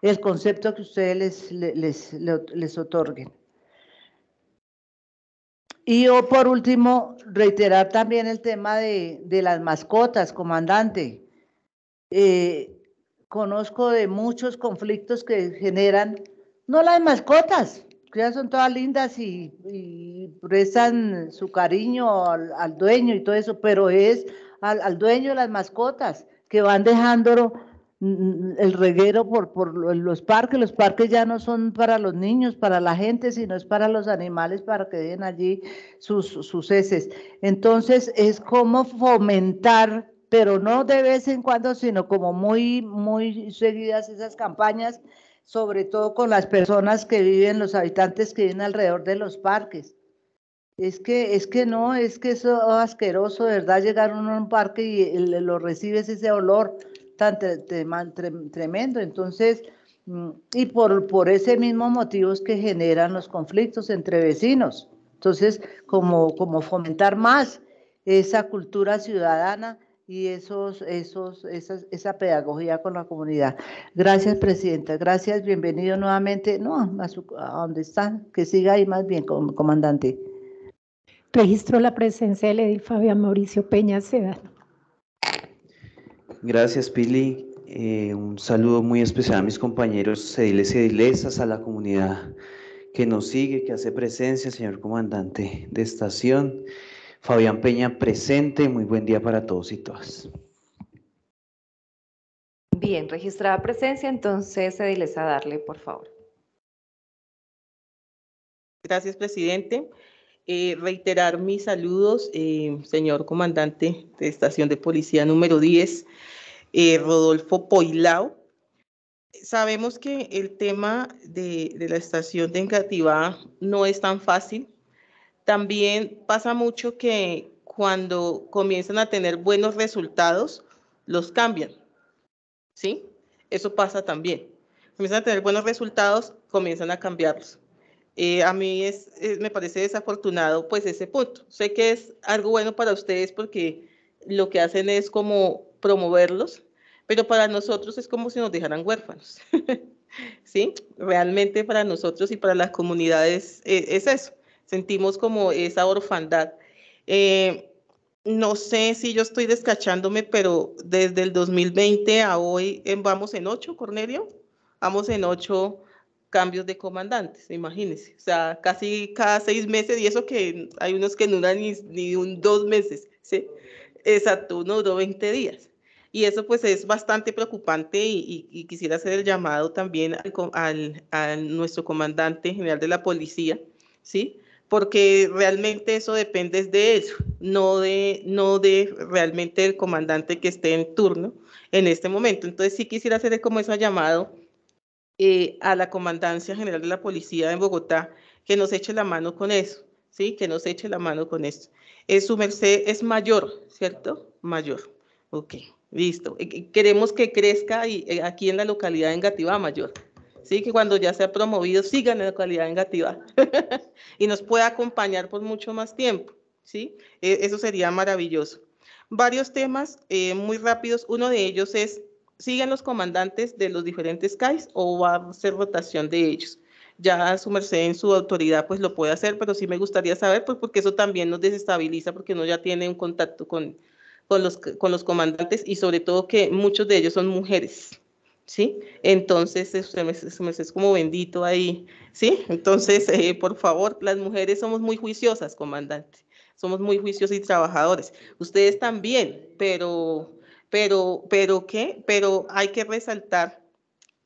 el concepto que ustedes les, les, les, otorguen. Y yo por último, reiterar también el tema de, las mascotas, comandante. Eh, conozco de muchos conflictos que generan, no las mascotas, ya son todas lindas y, prestan su cariño al, dueño y todo eso, pero es al, al dueño las mascotas que van dejándolo mm, mm, el reguero por, por, los parques. Los parques ya no son para los niños, para la gente, sino es para los animales, para que den allí sus, sus heces. Entonces es como fomentar, pero no de vez en cuando, sino como muy, muy seguidas esas campañas sobre todo con las personas que viven, los habitantes que viven alrededor de los parques. Es que, es que no, es que eso es asqueroso, ¿verdad? Llegar uno a un parque y lo recibes ese olor tan tremendo. Entonces, mm, y por, por ese mismo motivo es que generan los conflictos entre vecinos. Entonces, como, como fomentar más esa cultura ciudadana y esos, esos, esa pedagogía con la comunidad. Gracias, Presidenta. Gracias, bienvenido nuevamente. No, a, donde están, que siga ahí más bien, comandante. Registro la presencia del edil Fabián Mauricio Peña Seda. Gracias, Pili. Eh, un saludo muy especial a mis compañeros ediles y edilesas, a la comunidad que nos sigue, que hace presencia, señor comandante de estación. Fabián Peña presente. Muy buen día para todos y todas. Bien, registrada presencia, entonces ediles a darle, por favor. Gracias, presidente. Eh, reiterar mis saludos, eh, señor comandante de Estación de Policía número 10, eh, Rodolfo Poilao. Sabemos que el tema de, la estación de Engativá no es tan fácil, también pasa mucho que cuando comienzan a tener buenos resultados, los cambian. ¿Sí? Eso pasa también. Comienzan a tener buenos resultados, comienzan a cambiarlos. Eh, a mí es, me parece desafortunado pues ese punto. Sé que es algo bueno para ustedes porque lo que hacen es como promoverlos, pero para nosotros es como si nos dejaran huérfanos. ¿Sí? Realmente para nosotros y para las comunidades eh, es eso sentimos como esa orfandad. Eh, no sé si yo estoy descachándome, pero desde el 2020 a hoy en, vamos en ocho, Cornelio, vamos en ocho cambios de comandantes, imagínense. O sea, casi cada seis meses, y eso que hay unos que no duran ni, ni, un dos meses, ¿sí? Exacto, uno duró 20 días. Y eso pues es bastante preocupante y, quisiera hacer el llamado también al, al, nuestro comandante general de la policía, ¿sí? porque realmente eso depende de eso, no de, no de realmente el comandante que esté en turno en este momento. Entonces sí quisiera hacer como ha llamado eh, a la Comandancia General de la Policía en Bogotá, que nos eche la mano con eso, ¿sí? Que nos eche la mano con eso. Es su merced es mayor, ¿cierto? Mayor. Ok, listo. Eh, queremos que crezca y, eh, aquí en la localidad de Engativá, mayor. ¿sí? que cuando ya sea promovido sigan en la cualidad negativa y nos pueda acompañar por mucho más tiempo. ¿sí? E, eso sería maravilloso. Varios temas eh, muy rápidos. Uno de ellos es, ¿siguen los comandantes de los diferentes CAIs o va a ser rotación de ellos ya su merced en su autoridad pues lo puede hacer, pero sí me gustaría saber, pues porque eso también nos desestabiliza, porque uno ya tiene un contacto con, con, los, con los comandantes y sobre todo que muchos de ellos son mujeres. ¿sí? Entonces, usted me, es como bendito ahí, ¿sí? Entonces, eh, por favor, las mujeres somos muy juiciosas, comandante, somos muy juiciosas y trabajadores. Ustedes también, pero, pero, pero, ¿qué? Pero hay que resaltar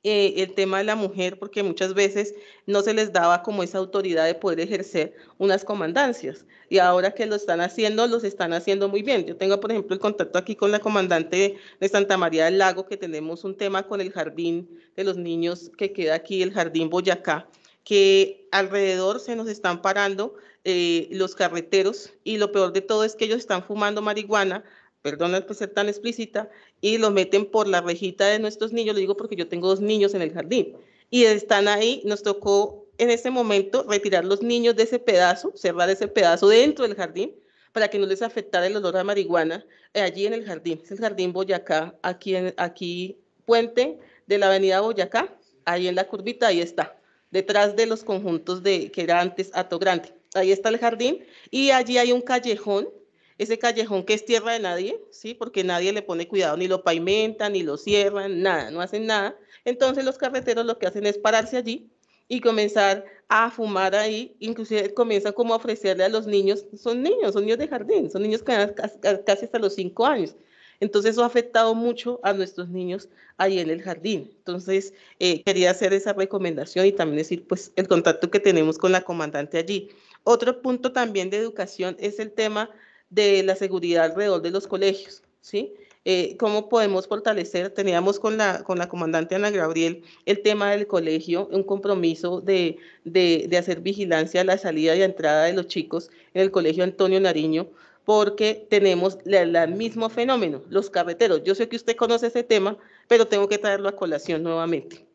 eh, el tema de la mujer, porque muchas veces no se les daba como esa autoridad de poder ejercer unas comandancias. Y ahora que lo están haciendo, los están haciendo muy bien. Yo tengo, por ejemplo, el contacto aquí con la comandante de Santa María del Lago, que tenemos un tema con el jardín de los niños que queda aquí, el jardín Boyacá, que alrededor se nos están parando eh, los carreteros y lo peor de todo es que ellos están fumando marihuana perdón por ser tan explícita, y lo meten por la rejita de nuestros niños, lo digo porque yo tengo dos niños en el jardín, y están ahí, nos tocó en ese momento retirar los niños de ese pedazo, cerrar ese pedazo dentro del jardín, para que no les afectara el olor a marihuana eh, allí en el jardín. Es el jardín Boyacá, aquí, en, aquí puente de la avenida Boyacá, ahí en la curvita, ahí está, detrás de los conjuntos de que era antes Ato Grande. Ahí está el jardín y allí hay un callejón ese callejón que es tierra de nadie, ¿sí? Porque nadie le pone cuidado, ni lo pavimentan, ni lo cierran, nada, no hacen nada. Entonces los carreteros lo que hacen es pararse allí y comenzar a fumar ahí, inclusive comienzan como a ofrecerle a los niños, son niños, son niños de jardín, son niños que van casi hasta los cinco años. Entonces eso ha afectado mucho a nuestros niños ahí en el jardín. Entonces eh, quería hacer esa recomendación y también decir pues el contacto que tenemos con la comandante allí. Otro punto también de educación es el tema de la seguridad alrededor de los colegios, ¿sí? Eh, cómo podemos fortalecer. Teníamos con la, con la comandante Ana Gabriel el tema del colegio, un compromiso de, de, hacer vigilancia a la salida y entrada de los chicos en el colegio Antonio Nariño, porque tenemos el mismo fenómeno, los carreteros. Yo sé que usted conoce ese tema, pero tengo que traerlo a colación nuevamente.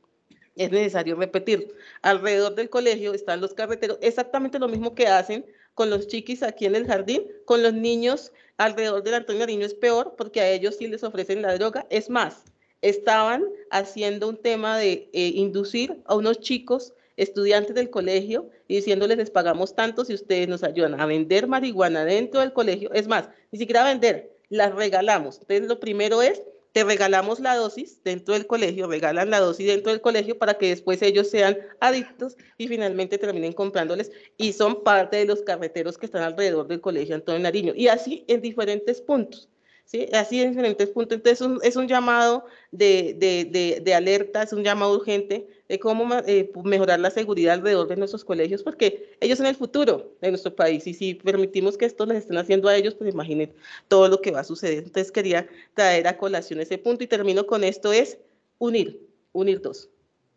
Es necesario repetir, alrededor del colegio están los carreteros, exactamente lo mismo que hacen con los chiquis aquí en el jardín, con los niños alrededor del Antonio Nariño es peor porque a ellos sí les ofrecen la droga. Es más, estaban haciendo un tema de eh, inducir a unos chicos estudiantes del colegio y diciéndoles les pagamos tanto si ustedes nos ayudan a vender marihuana dentro del colegio. Es más, ni siquiera a vender, las regalamos. Entonces lo primero es te regalamos la dosis dentro del colegio, regalan la dosis dentro del colegio para que después ellos sean adictos y finalmente terminen comprándoles y son parte de los carreteros que están alrededor del colegio Antonio Nariño y así en diferentes puntos. Así en diferentes puntos. Entonces es un, es un llamado de, de, de, alerta, es un llamado urgente de cómo eh, mejorar la seguridad alrededor de nuestros colegios, porque ellos son el futuro de nuestro país y si permitimos que esto les estén haciendo a ellos, pues imaginen todo lo que va a suceder. Entonces quería traer a colación ese punto y termino con esto, es unir, unir dos.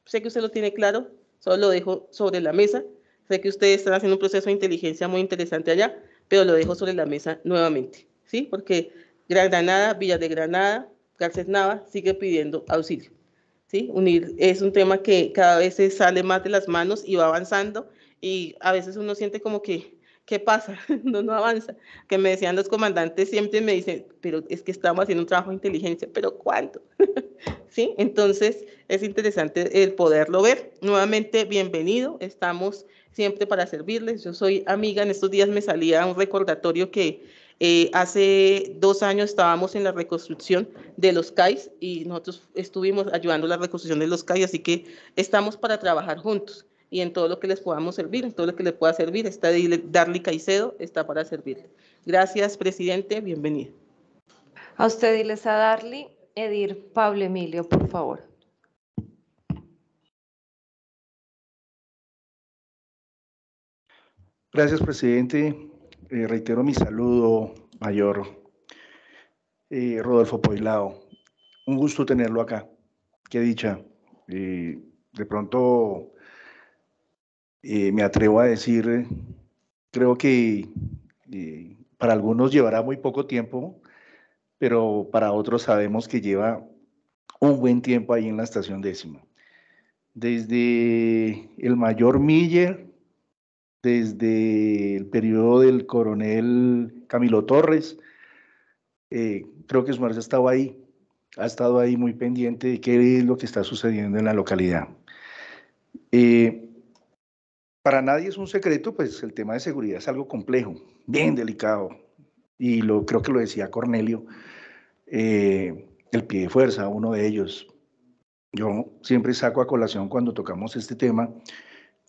Sé que usted lo tiene claro, solo lo dejo sobre la mesa. Sé que ustedes están haciendo un proceso de inteligencia muy interesante allá, pero lo dejo sobre la mesa nuevamente, ¿sí? Porque Gran Granada, Villa de Granada, Garcés Nava, sigue pidiendo auxilio. ¿sí? Unir es un tema que cada vez se sale más de las manos y va avanzando y a veces uno siente como que, ¿qué pasa? no, no avanza. Que me decían los comandantes siempre me dicen, pero es que estamos haciendo un trabajo de inteligencia, pero ¿cuánto? ¿Sí? Entonces es interesante el poderlo ver. Nuevamente, bienvenido, estamos siempre para servirles. Yo soy amiga, en estos días me salía un recordatorio que eh, hace dos años estábamos en la reconstrucción de los CAIs y nosotros estuvimos ayudando a la reconstrucción de los CAIs, así que estamos para trabajar juntos y en todo lo que les podamos servir, en todo lo que les pueda servir, está Darly Caicedo, está para servir. Gracias, presidente, Bienvenido. A usted les a Darly, Edir Pablo Emilio, por favor. Gracias, presidente. Eh, reitero mi saludo, mayor eh, Rodolfo Poilao. Un gusto tenerlo acá. Qué dicha. Eh, de pronto me atrevo a decir, creo que para algunos llevará muy poco tiempo, pero para otros sabemos que lleva un buen tiempo ahí en la estación décima. Desde el mayor Miller desde el periodo del coronel Camilo Torres. Eh, creo que su ha estado ahí, ha estado ahí muy pendiente de qué es lo que está sucediendo en la localidad. Eh, para nadie es un secreto, pues el tema de seguridad es algo complejo, bien delicado, y lo, creo que lo decía Cornelio, eh, el pie de fuerza, uno de ellos. Yo siempre saco a colación cuando tocamos este tema,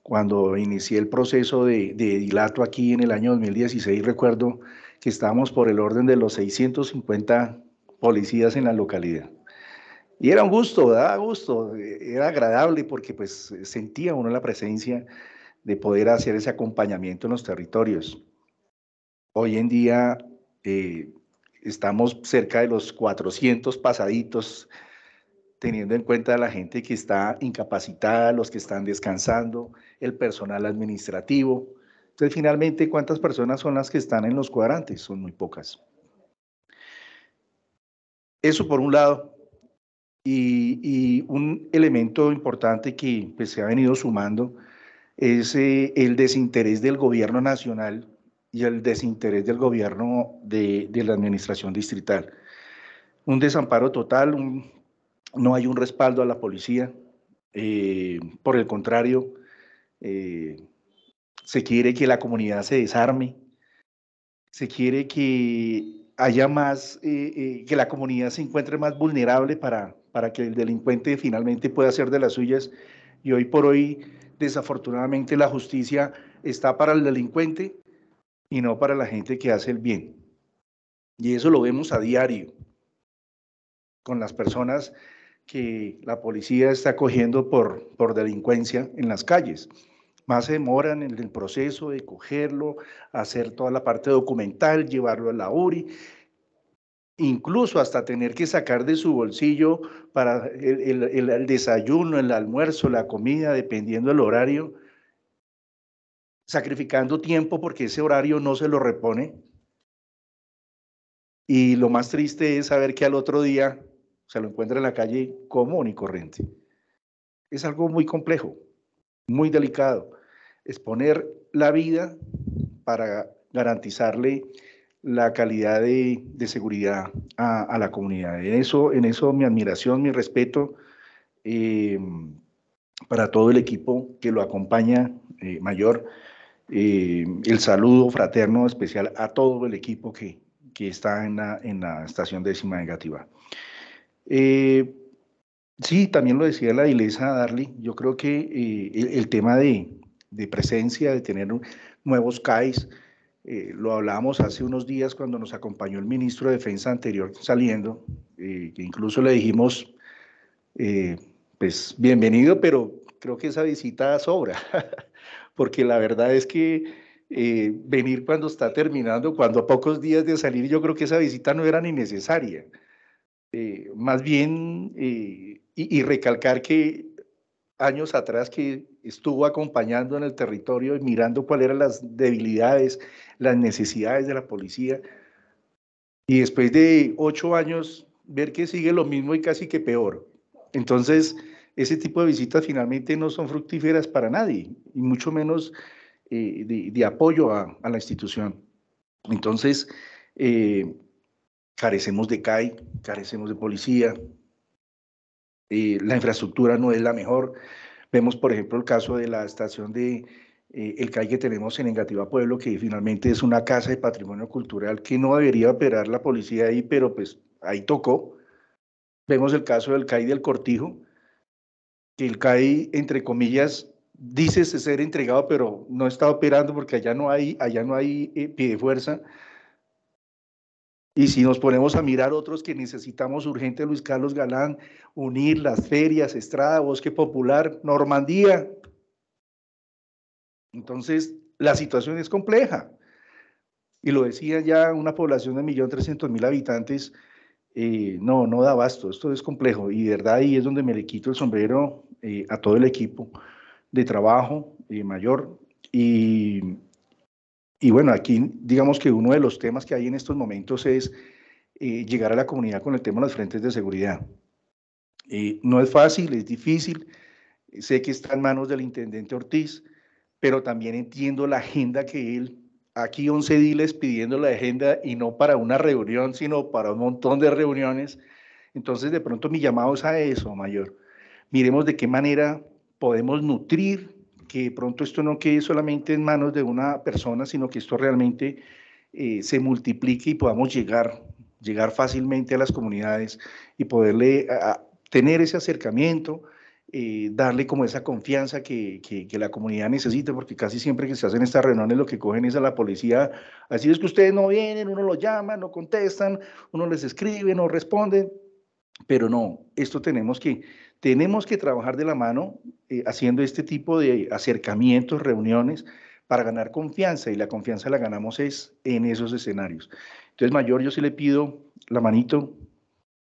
cuando inicié el proceso de, dilato aquí en el año 2016, recuerdo que estábamos por el orden de los 650 policías en la localidad. Y era un gusto, daba gusto, eh, era agradable porque pues sentía uno la presencia de poder hacer ese acompañamiento en los territorios. Hoy en día eh, estamos cerca de los 400 pasaditos, teniendo en cuenta la gente que está incapacitada, los que están descansando, el personal administrativo. Entonces, finalmente, ¿cuántas personas son las que están en los cuadrantes? Son muy pocas. Eso por un lado. Y, un elemento importante que pues, se ha venido sumando es eh, el desinterés del gobierno nacional y el desinterés del gobierno de, la administración distrital. Un desamparo total, no hay un respaldo a la policía. Eh, por el contrario, eh, se quiere que la comunidad se desarme, se quiere que haya más, eh, eh, que la comunidad se encuentre más vulnerable para, para que el delincuente finalmente pueda hacer de las suyas. Y hoy por hoy, desafortunadamente, la justicia está para el delincuente y no para la gente que hace el bien. Y eso lo vemos a diario con las personas que la policía está cogiendo por, por delincuencia en las calles. Más se demoran en el proceso de cogerlo, hacer toda la parte documental, llevarlo a la URI, incluso hasta tener que sacar de su bolsillo para el, el desayuno, el almuerzo, la comida, dependiendo del horario, sacrificando tiempo porque ese horario no se lo repone. Y lo más triste es saber que al otro día se lo encuentra en la calle común y corriente. Es algo muy complejo, muy delicado. Exponer la vida para garantizarle la calidad de, seguridad a, la comunidad. En eso, en eso mi admiración, mi respeto eh, para todo el equipo que lo acompaña, eh, mayor. Eh, el saludo fraterno especial a todo el equipo que, está en la, en la estación décima negativa. Eh, sí, también lo decía la Ilesa Darley yo creo que eh, el, tema de, presencia, de tener nuevos CAIs, eh, lo hablábamos hace unos días cuando nos acompañó el ministro de Defensa anterior saliendo, que incluso le dijimos, pues bienvenido, pero creo que esa visita sobra, porque la verdad es que... venir cuando está terminando, cuando a pocos días de salir, yo creo que esa visita no era ni necesaria. Este, más bien, eh, y, recalcar que años atrás que estuvo acompañando en el territorio y mirando cuáles eran las debilidades, las necesidades de la policía, y después de ocho años ver que sigue lo mismo y casi que peor. Entonces, ese tipo de visitas finalmente no son fructíferas para nadie, y mucho menos eh, de, apoyo a, la institución. Entonces, eh, carecemos de CAI, carecemos de policía, eh, la infraestructura no es la mejor. Vemos, por ejemplo, el caso de la estación de eh, el CAI que tenemos en Engativa Pueblo, que finalmente es una casa de patrimonio cultural que no debería operar la policía ahí, pero pues ahí tocó. Vemos el caso del CAI del Cortijo, que el CAI, entre comillas, dice ser entregado, pero no está operando porque allá no hay, allá no hay eh, pie de fuerza. Y si nos ponemos a mirar otros que necesitamos urgente, Luis Carlos Galán, unir las ferias, Estrada, Bosque Popular, Normandía. Entonces, la situación es compleja. Y lo decía ya una población de 1.300.000 habitantes, eh, no, no da abasto, esto es complejo. Y de verdad ahí es donde me le quito el sombrero eh, a todo el equipo de trabajo eh, mayor. Y y bueno, aquí digamos que uno de los temas que hay en estos momentos es eh, llegar a la comunidad con el tema de las frentes de seguridad. Eh, no es fácil, es difícil. Sé que está en manos del intendente Ortiz, pero también entiendo la agenda que él, aquí 11 diles pidiendo la agenda y no para una reunión, sino para un montón de reuniones. Entonces, de pronto mi llamado es a eso, mayor. Miremos de qué manera podemos nutrir que pronto esto no quede solamente en manos de una persona, sino que esto realmente eh, se multiplique y podamos llegar, llegar fácilmente a las comunidades y poderle tener ese acercamiento, eh, darle como esa confianza que, la comunidad necesita, porque casi siempre que se hacen estas reuniones lo que cogen es a la policía, así es que ustedes no vienen, uno los llama, no contestan, uno les escribe, no responden, pero no, esto tenemos que tenemos que trabajar de la mano eh, haciendo este tipo de acercamientos, reuniones, para ganar confianza y la confianza la ganamos es en esos escenarios. Entonces, mayor, yo sí le pido la manito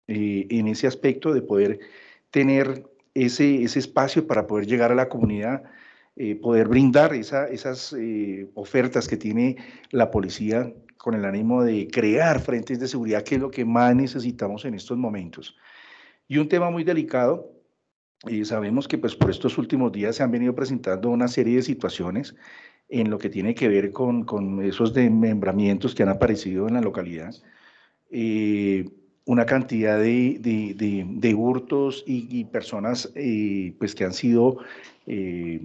eh, en ese aspecto de poder tener ese, ese espacio para poder llegar a la comunidad, eh, poder brindar esa, esas ofertas que tiene la policía con el ánimo de crear frentes de seguridad, que es lo que más necesitamos en estos momentos. Y un tema muy delicado y sabemos que pues por estos últimos días se han venido presentando una serie de situaciones en lo que tiene que ver con, con esos desmembramientos que han aparecido en la localidad. Eh, una cantidad de, de, de, hurtos y, personas eh, pues que han sido eh,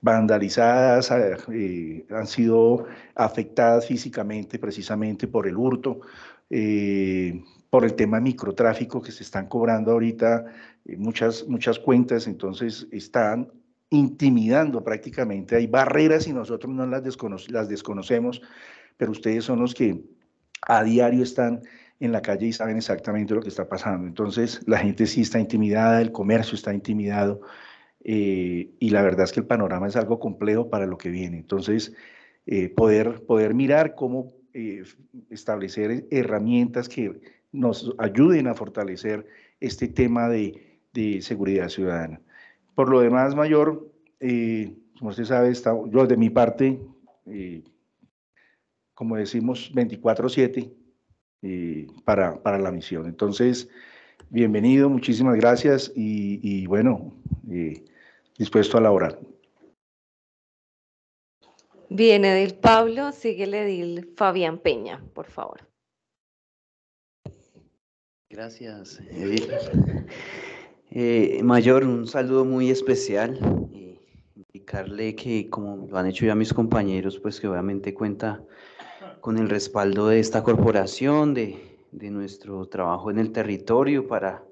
vandalizadas, han sido afectadas físicamente precisamente por el hurto, por el tema microtráfico que se están cobrando ahorita eh, muchas, muchas cuentas entonces están intimidando prácticamente, hay barreras y nosotros no las, las desconocemos, pero ustedes son los que a diario están en la calle y saben exactamente lo que está pasando. Entonces la gente sí está intimidada, el comercio está intimidado eh, y la verdad es que el panorama es algo complejo para lo que viene. Entonces eh, poder, poder mirar cómo establecer herramientas que nos ayuden a fortalecer este tema de de seguridad ciudadana. Por lo demás, mayor, eh, como usted sabe, yo de mi parte, eh, como decimos, 24/7 eh, para, para, la misión. Entonces, bienvenido, muchísimas gracias y, y bueno, dispuesto a laborar. Bien, Edil Pablo, síguele Edil Fabián Peña, por favor. Gracias, Edil. Eh, mayor, un saludo muy especial. y indicarle que, como lo han hecho ya mis compañeros, pues que obviamente cuenta con el respaldo de esta corporación, de, nuestro trabajo en el territorio para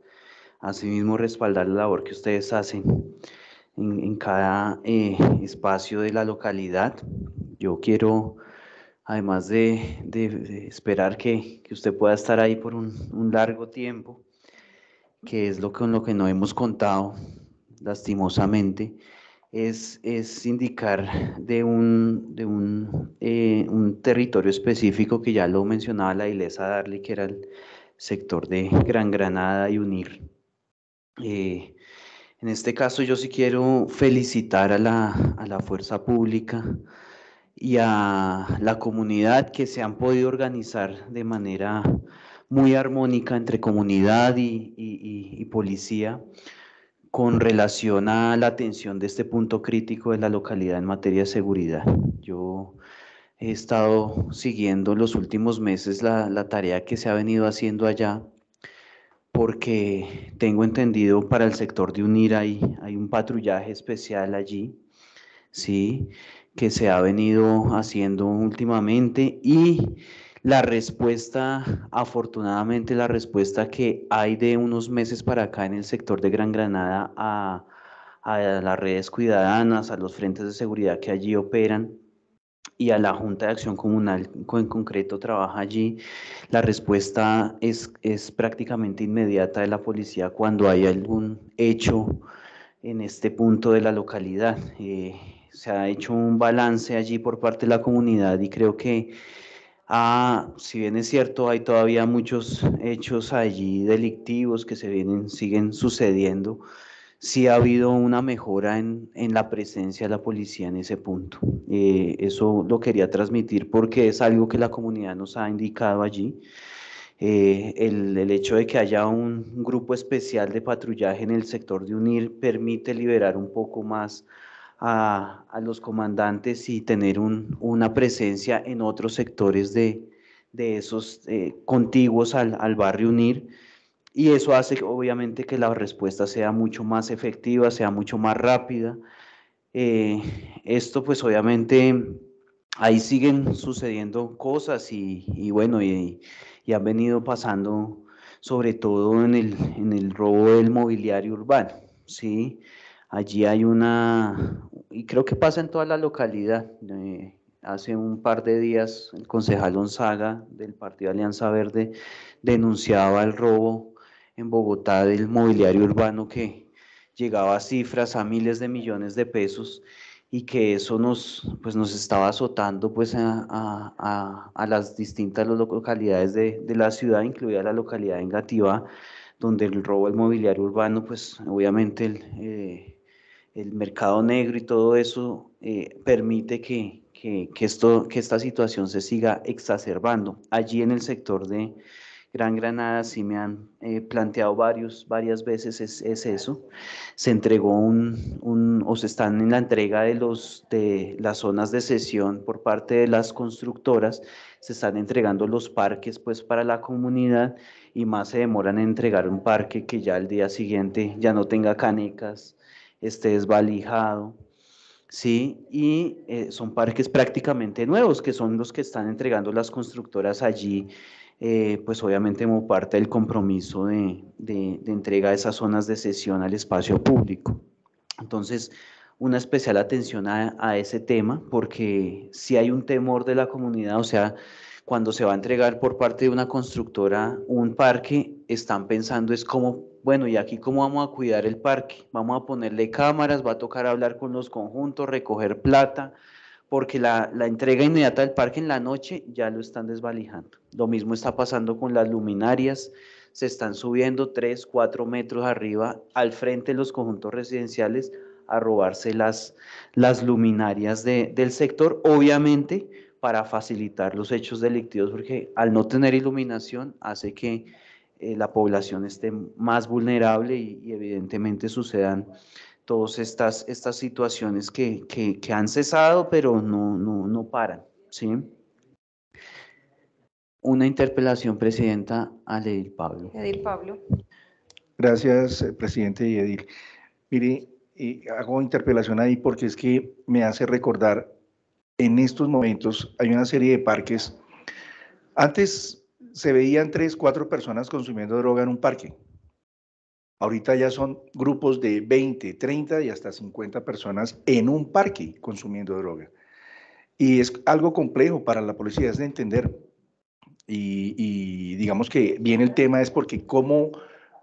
asimismo respaldar la labor que ustedes hacen en, cada eh, espacio de la localidad. Yo quiero, además de, esperar que, usted pueda estar ahí por un largo tiempo, que es lo que, con lo que no hemos contado, lastimosamente, es, indicar de, eh, un, territorio específico que ya lo mencionaba la Iglesia Darley, que era el sector de Gran Granada y Unir. Eh, en este caso yo sí quiero felicitar a la, a la fuerza pública y a la comunidad que se han podido organizar de manera muy armónica entre comunidad y, y, policía con relación a la atención de este punto crítico de la localidad en materia de seguridad. Yo he estado siguiendo los últimos meses la, la tarea que se ha venido haciendo allá porque tengo entendido para el sector de UNIR hay, hay un patrullaje especial allí, ¿sí? que se ha venido haciendo últimamente y la respuesta, afortunadamente, la respuesta que hay de unos meses para acá en el sector de Gran Granada a, las redes cuidadanas, a los frentes de seguridad que allí operan, y a la Junta de Acción Comunal en concreto trabaja allí, la respuesta es, es, prácticamente inmediata de la policía cuando hay algún hecho en este punto de la localidad. Eh, se ha hecho un balance allí por parte de la comunidad y creo que Ah, si bien es cierto, hay todavía muchos hechos allí delictivos que se vienen, siguen sucediendo. Sí ha habido una mejora en, en la presencia de la policía en ese punto. Eh, eso lo quería transmitir porque es algo que la comunidad nos ha indicado allí. Eh, el, el, hecho de que haya un grupo especial de patrullaje en el sector de UNIR permite liberar un poco más a, los comandantes y tener una presencia en otros sectores de, esos eh, contiguos al, barrio Unir. Y eso hace obviamente que la respuesta sea mucho más efectiva, sea mucho más rápida. Eh, esto pues obviamente ahí siguen sucediendo cosas y, bueno, y, y, han venido pasando sobre todo en el, en el robo del mobiliario urbano, ¿sí? Allí hay una, y creo que pasa en toda la localidad. Eh, hace un par de días el concejal Gonzaga del Partido Alianza Verde denunciaba el robo en Bogotá del mobiliario urbano que llegaba a cifras a miles de millones de pesos y que eso nos, pues nos estaba azotando pues a, las distintas localidades de, la ciudad, incluida la localidad de Engativá, donde el robo del mobiliario urbano, pues obviamente el, eh, el mercado negro y todo eso eh, permite que, esto, que esta situación se siga exacerbando. Allí en el sector de Gran Granada sí me han eh, planteado varios, varias veces es, eso. Se entregó un, o se están en la entrega de, los, de las zonas de sesión por parte de las constructoras, se están entregando los parques pues para la comunidad y más se demoran en entregar un parque que ya al día siguiente ya no tenga canicas esté desvalijado, ¿sí? Y eh, son parques prácticamente nuevos, que son los que están entregando las constructoras allí, eh, pues obviamente como parte del compromiso de, de, entrega de esas zonas de cesión al espacio público. Entonces, una especial atención a, ese tema, porque si hay un temor de la comunidad, o sea, cuando se va a entregar por parte de una constructora un parque, están pensando es cómo bueno, ¿y aquí cómo vamos a cuidar el parque? Vamos a ponerle cámaras, va a tocar hablar con los conjuntos, recoger plata, porque la, entrega inmediata del parque en la noche ya lo están desvalijando. Lo mismo está pasando con las luminarias, se están subiendo 3, 4 metros arriba al frente de los conjuntos residenciales a robarse las, luminarias del sector, obviamente para facilitar los hechos delictivos, porque al no tener iluminación hace que eh, la población esté más vulnerable y, evidentemente sucedan todas estas, estas situaciones que, han cesado, pero no, no, paran. ¿sí? Una interpelación, Presidenta, a Edil Pablo. Edil Pablo. Gracias, eh, Presidente y Edil. Mire, hago interpelación ahí porque es que me hace recordar, en estos momentos hay una serie de parques. Antes se veían tres, cuatro personas consumiendo droga en un parque. Ahorita ya son grupos de 20, 30 y hasta 50 personas en un parque consumiendo droga. Y es algo complejo para la policía, es de entender. Y, digamos que viene el tema es porque cómo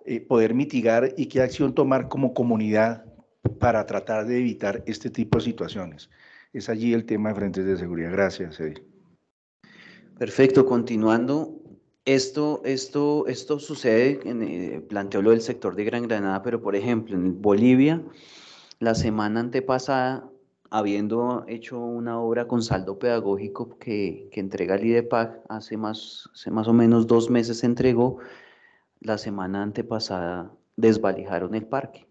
eh, poder mitigar y qué acción tomar como comunidad para tratar de evitar este tipo de situaciones. Es allí el tema de frentes de seguridad. Gracias, Edil. Perfecto, continuando, esto, esto, esto sucede, en, eh, planteó lo del sector de Gran Granada, pero por ejemplo, en Bolivia, la semana antepasada, habiendo hecho una obra con saldo pedagógico que, que entrega el IDEPAC, hace más, hace más o menos dos meses se entregó, la semana antepasada desvalijaron el parque.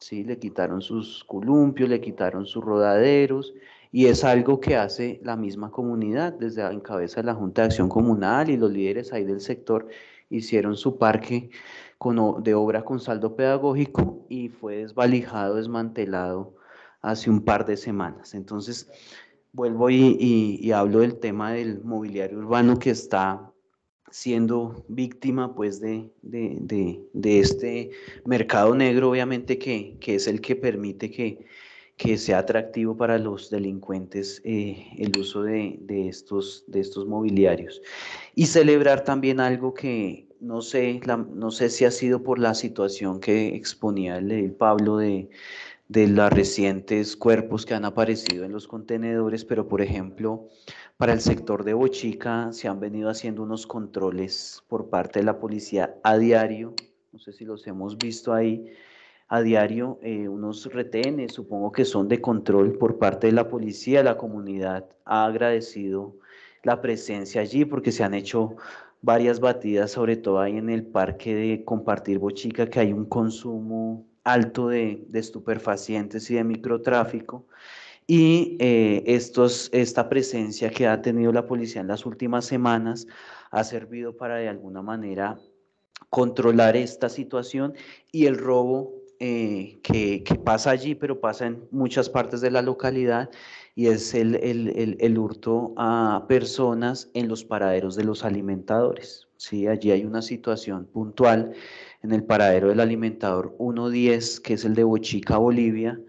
¿sí? Le quitaron sus columpios, le quitaron sus rodaderos, y es algo que hace la misma comunidad, desde la cabeza de la Junta de Acción Comunal y los líderes ahí del sector hicieron su parque de obra con saldo pedagógico y fue desvalijado, desmantelado hace un par de semanas. Entonces, vuelvo y, hablo del tema del mobiliario urbano que está siendo víctima pues de, este mercado negro, obviamente, que es el que permite que que sea atractivo para los delincuentes eh, el uso de, de, estos, de estos mobiliarios. Y celebrar también algo que no sé, no sé si ha sido por la situación que exponía el, Pablo de, de los recientes cuerpos que han aparecido en los contenedores, pero por ejemplo, para el sector de Bochica se han venido haciendo unos controles por parte de la policía a diario, no sé si los hemos visto ahí, a diario eh, unos retenes, supongo que son de control por parte de la policía. La comunidad ha agradecido la presencia allí porque se han hecho varias batidas, sobre todo ahí en el parque de Compartir Bochica, que hay un consumo alto de, estupefacientes y de microtráfico. Y eh, estos, esta presencia que ha tenido la policía en las últimas semanas ha servido para de alguna manera controlar esta situación y el robo eh, que, pasa allí, pero pasa en muchas partes de la localidad, y es el, hurto a personas en los paraderos de los alimentadores. ¿sí? Allí hay una situación puntual en el paradero del alimentador 110, que es el de Bochica, Bolivia,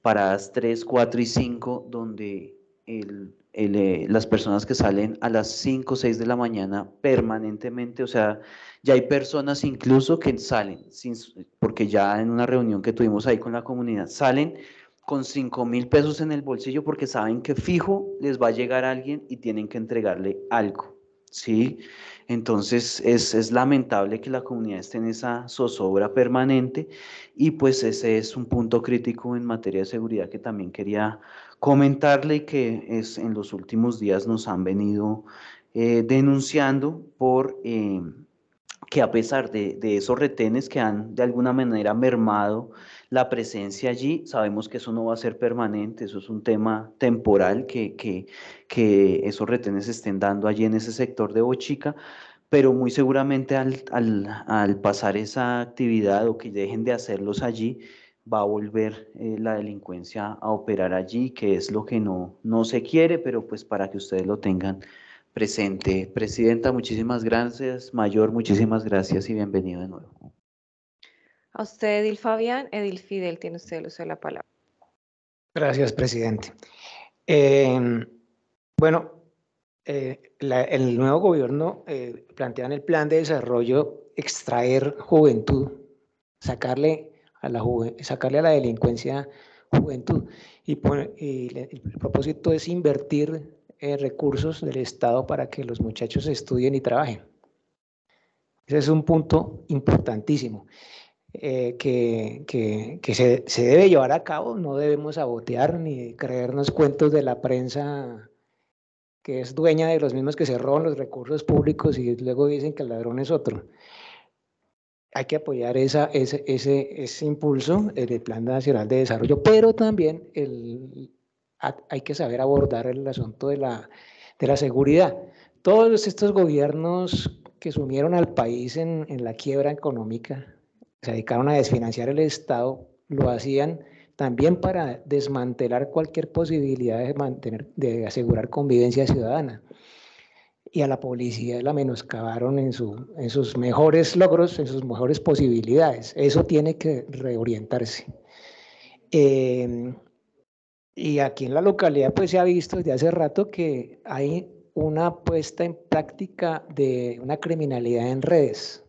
paradas 3, 4 y 5, donde el eh, las personas que salen a las 5 o 6 de la mañana permanentemente, o sea, ya hay personas incluso que salen, porque ya en una reunión que tuvimos ahí con la comunidad, salen con 5 mil pesos en el bolsillo porque saben que fijo les va a llegar alguien y tienen que entregarle algo, ¿sí? Entonces es, es lamentable que la comunidad esté en esa zozobra permanente y pues ese es un punto crítico en materia de seguridad que también quería comentarle que es, en los últimos días nos han venido eh, denunciando por eh, que a pesar de, esos retenes que han de alguna manera mermado la presencia allí, sabemos que eso no va a ser permanente, eso es un tema temporal que, que, esos retenes estén dando allí en ese sector de Bochica, pero muy seguramente al, al pasar esa actividad o que dejen de hacerlos allí, va a volver eh, la delincuencia a operar allí, que es lo que no, no se quiere, pero pues para que ustedes lo tengan presente. Presidenta, muchísimas gracias. Mayor, muchísimas gracias y bienvenido de nuevo. A usted, Edil Fabián. Edil Fidel, tiene usted el uso de la palabra. Gracias, presidente. Em, bueno, eh, el nuevo gobierno eh, plantea en el plan de desarrollo extraer juventud, sacarle sacarle a la delincuencia juventud. Y, el propósito es invertir eh, recursos del Estado para que los muchachos estudien y trabajen. Ese es un punto importantísimo eh, que, se, se, debe llevar a cabo. No debemos sabotear ni creernos cuentos de la prensa que es dueña de los mismos que se roban los recursos públicos y luego dicen que el ladrón es otro hay que apoyar esa, ese, ese, ese impulso eh, del Plan Nacional de Desarrollo, pero también el, hay que saber abordar el asunto de la, de la seguridad. Todos estos gobiernos que sumieron al país en, en la quiebra económica, se dedicaron a desfinanciar el Estado, lo hacían también para desmantelar cualquier posibilidad de, mantener, de asegurar convivencia ciudadana y a la policía la menoscabaron en, sus mejores logros, en sus mejores posibilidades. Eso tiene que reorientarse. Eh, y aquí en la localidad pues se ha visto desde hace rato que hay una puesta en práctica de una criminalidad en redes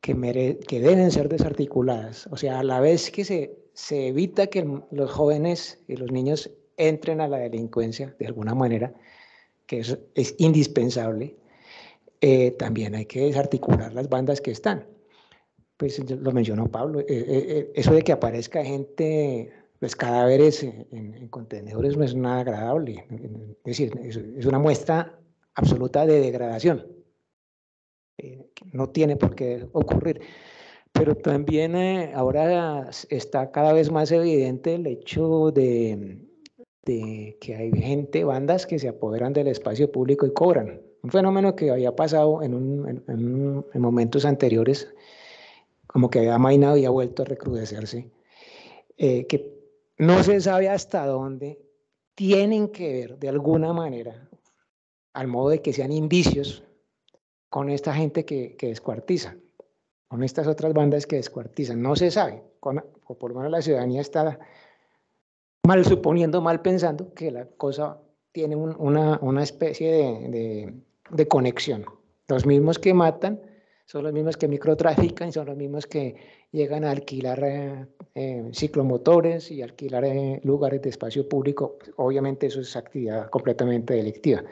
que, deben ser desarticuladas. O sea, a la vez que se evita que los jóvenes y los niños entren a la delincuencia de alguna manera, que es, indispensable, eh, también hay que desarticular las bandas que están. Pues lo mencionó Pablo, eh, eh, eso de que aparezca gente, pues cadáveres en, contenedores no es nada agradable. Es decir, es una muestra absoluta de degradación. no tiene por qué ocurrir. Pero también ahora está cada vez más evidente el hecho de de que hay gente, bandas que se apoderan del espacio público y cobran. Un fenómeno que había pasado en, momentos anteriores, como que había amainado y ha vuelto a recrudecerse, eh, que no se sabe hasta dónde tienen que ver de alguna manera, al modo de que sean indicios, con esta gente que, descuartiza, con estas otras bandas que descuartizan. No se sabe, con, o por lo menos la ciudadanía está mal suponiendo, mal pensando que la cosa tiene una, especie de, conexión. Los mismos que matan son los mismos que microtrafican, son los mismos que llegan a alquilar eh, eh, ciclomotores y alquilar eh, lugares de espacio público. Obviamente eso es actividad completamente delictiva.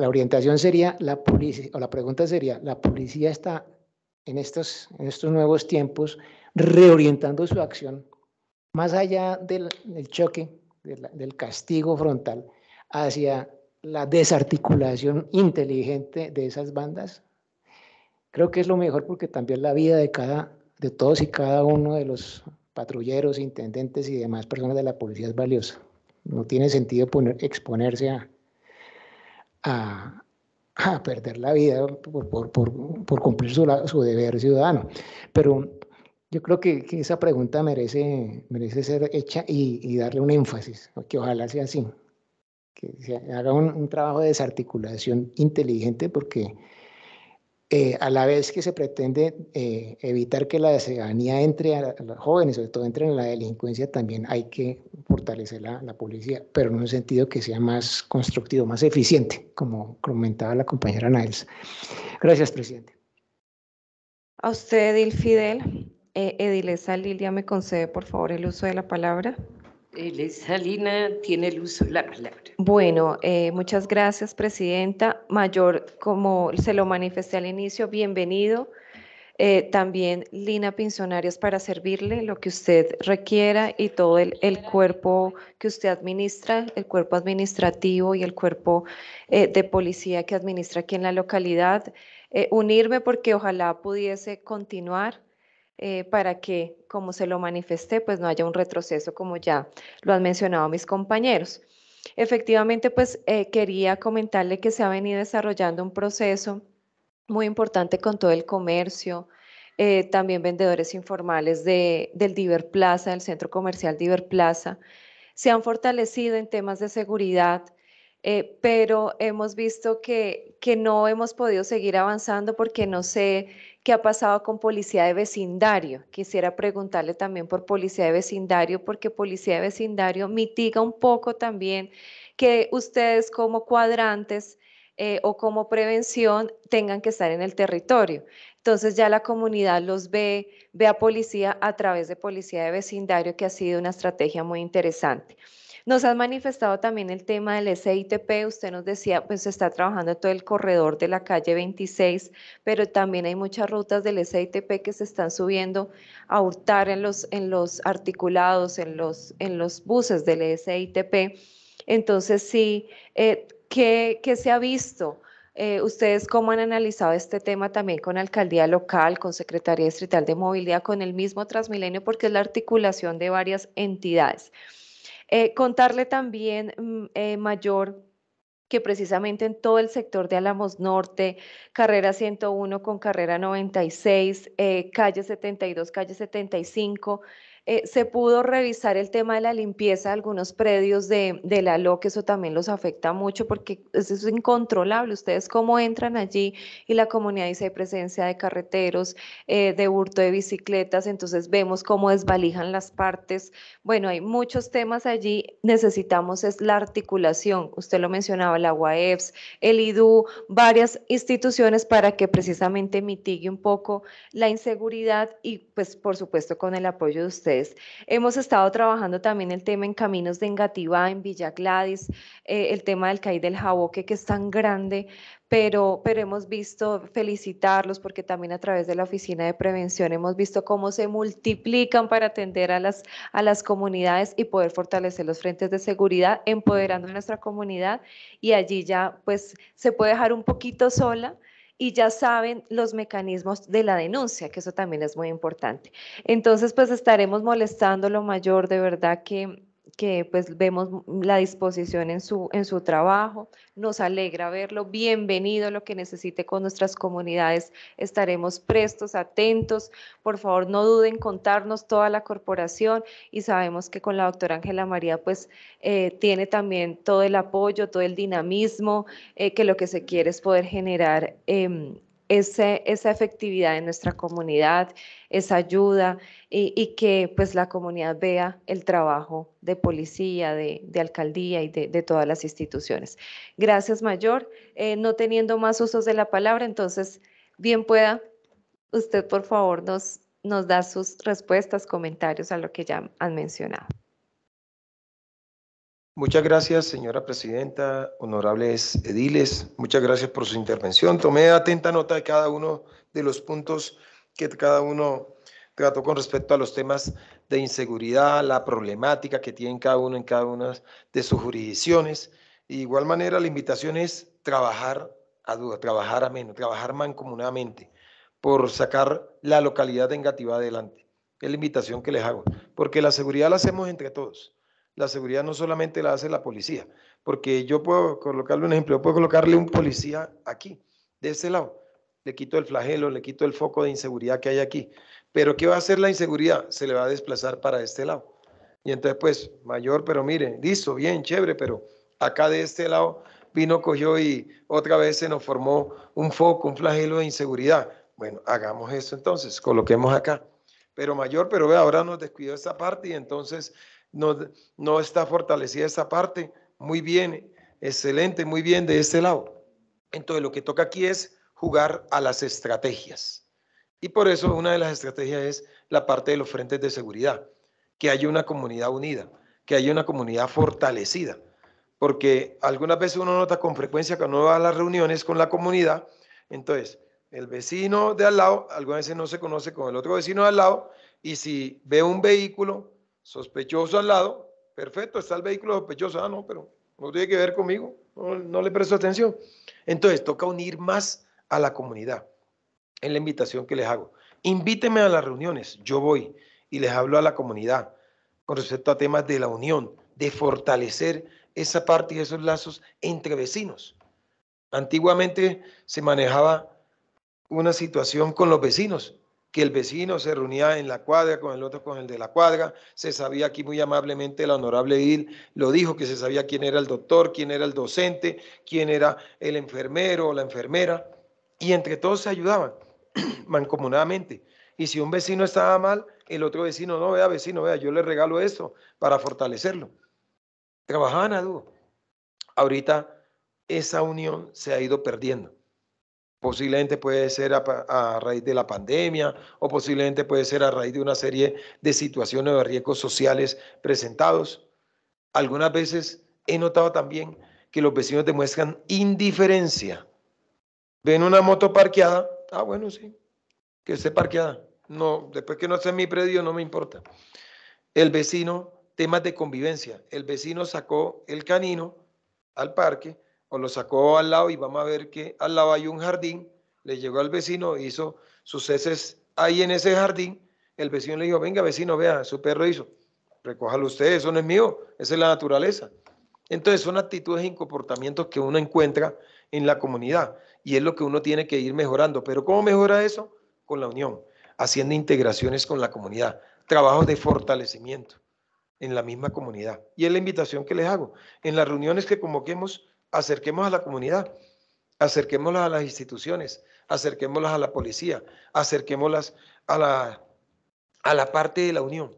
la, orientación sería la policía, o la pregunta sería, ¿la policía está en, en estos nuevos tiempos, reorientando su acción más allá del, choque, del, castigo frontal, hacia la desarticulación inteligente de esas bandas. Creo que es lo mejor porque también la vida de, cada, de todos y cada uno de los patrulleros, intendentes y demás personas de la policía es valiosa. No tiene sentido poner, exponerse a, a perder la vida por, por, por, cumplir su, su, deber ciudadano. Pero yo creo que, que, esa pregunta merece, merece ser hecha y, y darle un énfasis, que ojalá sea así, que se haga un, un trabajo de desarticulación inteligente porque eh, a la vez que se pretende eh, evitar que la ciudadanía entre, a, los jóvenes sobre todo entre en la delincuencia, también hay que fortalecer la, la, policía, pero en un sentido que sea más constructivo, más eficiente, como comentaba la compañera Nails. Gracias, presidente. A usted, Edil Fidel. Eh, Edilesa Lilia, me concede por favor el uso de la palabra. Lina tiene el uso de la palabra. Bueno, eh, muchas gracias, Presidenta. Mayor, como se lo manifesté al inicio, bienvenido. Eh, también Lina Pinzonarias para servirle lo que usted requiera y todo el, cuerpo que usted administra, el cuerpo administrativo y el cuerpo eh, de policía que administra aquí en la localidad. unirme porque ojalá pudiese continuar eh, para que, como se lo manifesté, pues no haya un retroceso como ya lo han mencionado mis compañeros. Efectivamente, pues eh, quería comentarle que se ha venido desarrollando un proceso muy importante con todo el comercio, eh, también vendedores informales del Diver Plaza, del centro comercial Diver Plaza. Se han fortalecido en temas de seguridad, pero hemos visto que, que no hemos podido seguir avanzando porque no se ¿Qué ha pasado con policía de vecindario? Quisiera preguntarle también por policía de vecindario, porque policía de vecindario mitiga un poco también que ustedes como cuadrantes eh, o como prevención tengan que estar en el territorio. Entonces ya la comunidad los ve, ve a policía a través de policía de vecindario, que ha sido una estrategia muy interesante. Nos han manifestado también el tema del SITP. Usted nos decía, pues se está trabajando todo el corredor de la calle 26, pero también hay muchas rutas del SITP que se están subiendo a hurtar en los, en los articulados, en los, en los buses del SITP. Entonces, sí, eh, ¿qué, se ha visto? Eh, ¿Ustedes cómo han analizado este tema también con alcaldía local, con Secretaría Distrital de Movilidad, con el mismo Transmilenio, porque es la articulación de varias entidades? Eh, contarle también, mm, eh, mayor, que precisamente en todo el sector de Álamos Norte, carrera 101 con carrera 96, eh, calle 72, calle 75, eh, se pudo revisar el tema de la limpieza de algunos predios de, la LOC, eso también los afecta mucho porque eso es incontrolable. Ustedes cómo entran allí y la comunidad dice presencia de carreteros, eh, de hurto de bicicletas, entonces vemos cómo desvalijan las partes. Bueno, hay muchos temas allí. Necesitamos es la articulación. Usted lo mencionaba, la UAEPS, el IDU, varias instituciones para que precisamente mitigue un poco la inseguridad y pues por supuesto con el apoyo de ustedes Hemos estado trabajando también el tema en Caminos de Engativá, en Villa Gladys, eh, el tema del CAI del Jaboque, que es tan grande, pero, pero hemos visto felicitarlos porque también a través de la Oficina de Prevención hemos visto cómo se multiplican para atender a las, a las comunidades y poder fortalecer los frentes de seguridad, empoderando a nuestra comunidad y allí ya pues se puede dejar un poquito sola y ya saben los mecanismos de la denuncia, que eso también es muy importante. Entonces, pues estaremos molestando lo mayor de verdad que que pues vemos la disposición en su, en su trabajo, nos alegra verlo, bienvenido lo que necesite con nuestras comunidades, estaremos prestos, atentos, por favor no duden contarnos toda la corporación y sabemos que con la doctora Ángela María pues eh, tiene también todo el apoyo, todo el dinamismo, eh, que lo que se quiere es poder generar em, esa efectividad en nuestra comunidad, esa ayuda y, que pues la comunidad vea el trabajo de policía, de, alcaldía y de, todas las instituciones. Gracias, mayor. Eh, no teniendo más usos de la palabra, entonces, bien pueda, usted por favor nos, nos da sus respuestas, comentarios a lo que ya han mencionado. Muchas gracias, señora presidenta, honorables ediles. Muchas gracias por su intervención. Tomé atenta nota de cada uno de los puntos que cada uno trató con respecto a los temas de inseguridad, la problemática que tienen cada uno en cada una de sus jurisdicciones. De igual manera, la invitación es trabajar a duda, trabajar a menos, trabajar mancomunadamente por sacar la localidad de Engativá adelante. Es la invitación que les hago, porque la seguridad la hacemos entre todos la seguridad no solamente la hace la policía, porque yo puedo colocarle un ejemplo, puedo colocarle un policía aquí, de este lado, le quito el flagelo, le quito el foco de inseguridad que hay aquí, pero ¿qué va a hacer la inseguridad? Se le va a desplazar para este lado. Y entonces, pues, mayor, pero mire, listo, bien, chévere, pero acá de este lado vino, cogió y otra vez se nos formó un foco, un flagelo de inseguridad. Bueno, hagamos eso entonces, coloquemos acá. Pero mayor, pero ve, ahora nos descuidó esta parte y entonces no, no está fortalecida esa parte. Muy bien, excelente, muy bien de este lado. Entonces lo que toca aquí es jugar a las estrategias. Y por eso una de las estrategias es la parte de los frentes de seguridad, que haya una comunidad unida, que haya una comunidad fortalecida. Porque algunas veces uno nota con frecuencia que uno va a las reuniones con la comunidad, entonces el vecino de al lado, algunas veces no se conoce con el otro vecino de al lado, y si ve un vehículo sospechoso al lado, perfecto, está el vehículo sospechoso, ah, no, pero no tiene que ver conmigo, no, le presto atención. Entonces, toca unir más a la comunidad. Es la invitación que les hago. Invíteme a las reuniones, yo voy y les hablo a la comunidad con respecto a temas de la unión, de fortalecer esa parte y esos lazos entre vecinos. Antiguamente se manejaba una situación con los vecinos que el vecino se reunía en la cuadra con el otro, con el de la cuadra. Se sabía aquí muy amablemente, la honorable Edil lo dijo, que se sabía quién era el doctor, quién era el docente, quién era el enfermero o la enfermera. Y entre todos se ayudaban mancomunadamente. Y si un vecino estaba mal, el otro vecino, no, vea vecino, vea, yo le regalo esto para fortalecerlo. Trabajaban a dúo. Ahorita esa unión se ha ido perdiendo. Posiblemente puede ser a, raíz de la pandemia o posiblemente puede ser a raíz de una serie de situaciones de riesgos sociales presentados. Algunas veces he notado también que los vecinos demuestran indiferencia. Ven una moto parqueada, ah, bueno, sí, que esté parqueada. No, después que no esté en mi predio, no me importa. El vecino, temas de convivencia. El vecino sacó el canino al parque lo sacó al lado y vamos a ver que al lado hay un jardín, le llegó al vecino, hizo sus heces ahí en ese jardín, el vecino le dijo, venga vecino, vea, su perro hizo, recójalo usted, eso no es mío, esa es la naturaleza. Entonces son actitudes y comportamientos que uno encuentra en la comunidad y es lo que uno tiene que ir mejorando. Pero ¿cómo mejora eso? Con la unión, haciendo integraciones con la comunidad, trabajos de fortalecimiento en la misma comunidad. Y es la invitación que les hago. En las reuniones que convoquemos, acerquemos a la comunidad, acerquémoslas a las instituciones, acerquémoslas a la policía, acerquémoslas a la, a la parte de la unión.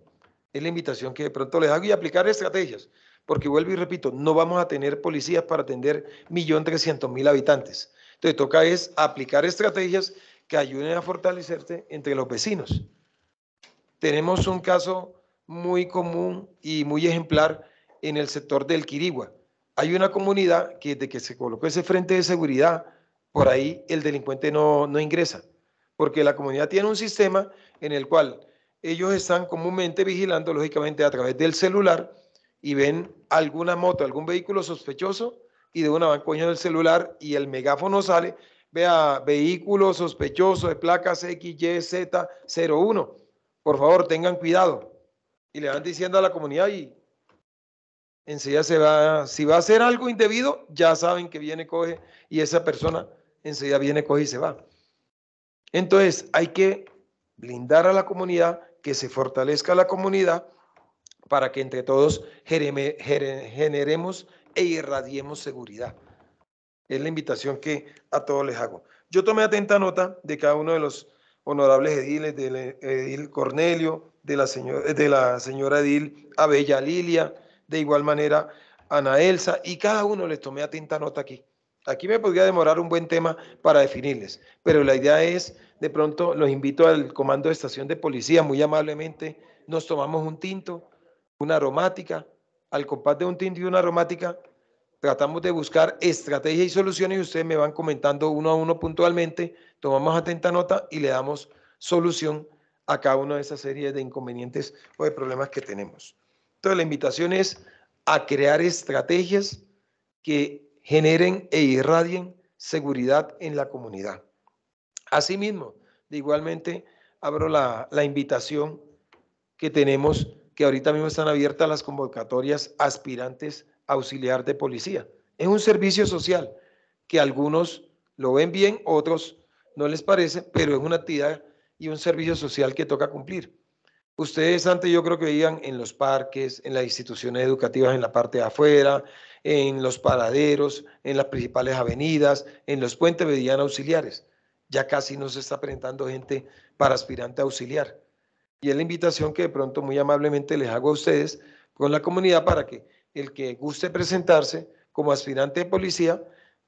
Es la invitación que de pronto les hago y aplicar estrategias, porque vuelvo y repito, no vamos a tener policías para atender 1.300.000 habitantes. Entonces toca es aplicar estrategias que ayuden a fortalecerse entre los vecinos. Tenemos un caso muy común y muy ejemplar en el sector del Quirigua hay una comunidad que desde que se colocó ese frente de seguridad, por ahí el delincuente no, no ingresa, porque la comunidad tiene un sistema en el cual ellos están comúnmente vigilando, lógicamente, a través del celular y ven alguna moto, algún vehículo sospechoso y de una van del celular y el megáfono sale, vea, vehículo sospechoso de placas XYZ01, por favor, tengan cuidado. Y le van diciendo a la comunidad y enseguida se va, si va a hacer algo indebido, ya saben que viene, coge y esa persona enseguida viene, coge y se va. Entonces hay que blindar a la comunidad, que se fortalezca la comunidad para que entre todos generemos e irradiemos seguridad. Es la invitación que a todos les hago. Yo tomé atenta nota de cada uno de los honorables ediles, del eh, edil Cornelio, de la, de la señora edil Abella Lilia, de igual manera Ana Elsa, y cada uno les tomé atenta nota aquí. Aquí me podría demorar un buen tema para definirles, pero la idea es, de pronto los invito al comando de estación de policía, muy amablemente, nos tomamos un tinto, una aromática, al compás de un tinto y una aromática, tratamos de buscar estrategias y soluciones y ustedes me van comentando uno a uno puntualmente, tomamos atenta nota y le damos solución a cada una de esas series de inconvenientes o de problemas que tenemos. Entonces la invitación es a crear estrategias que generen e irradien seguridad en la comunidad. Asimismo, igualmente abro la, invitación que tenemos, que ahorita mismo están abiertas las convocatorias aspirantes auxiliar de policía. Es un servicio social que algunos lo ven bien, otros no les parece, pero es una actividad y un servicio social que toca cumplir. Ustedes antes yo creo que veían en los parques, en las instituciones educativas en la parte de afuera, en los paraderos, en las principales avenidas, en los puentes veían auxiliares. Ya casi no se está presentando gente para aspirante auxiliar. Y es la invitación que de pronto muy amablemente les hago a ustedes con la comunidad para que el que guste presentarse como aspirante de policía,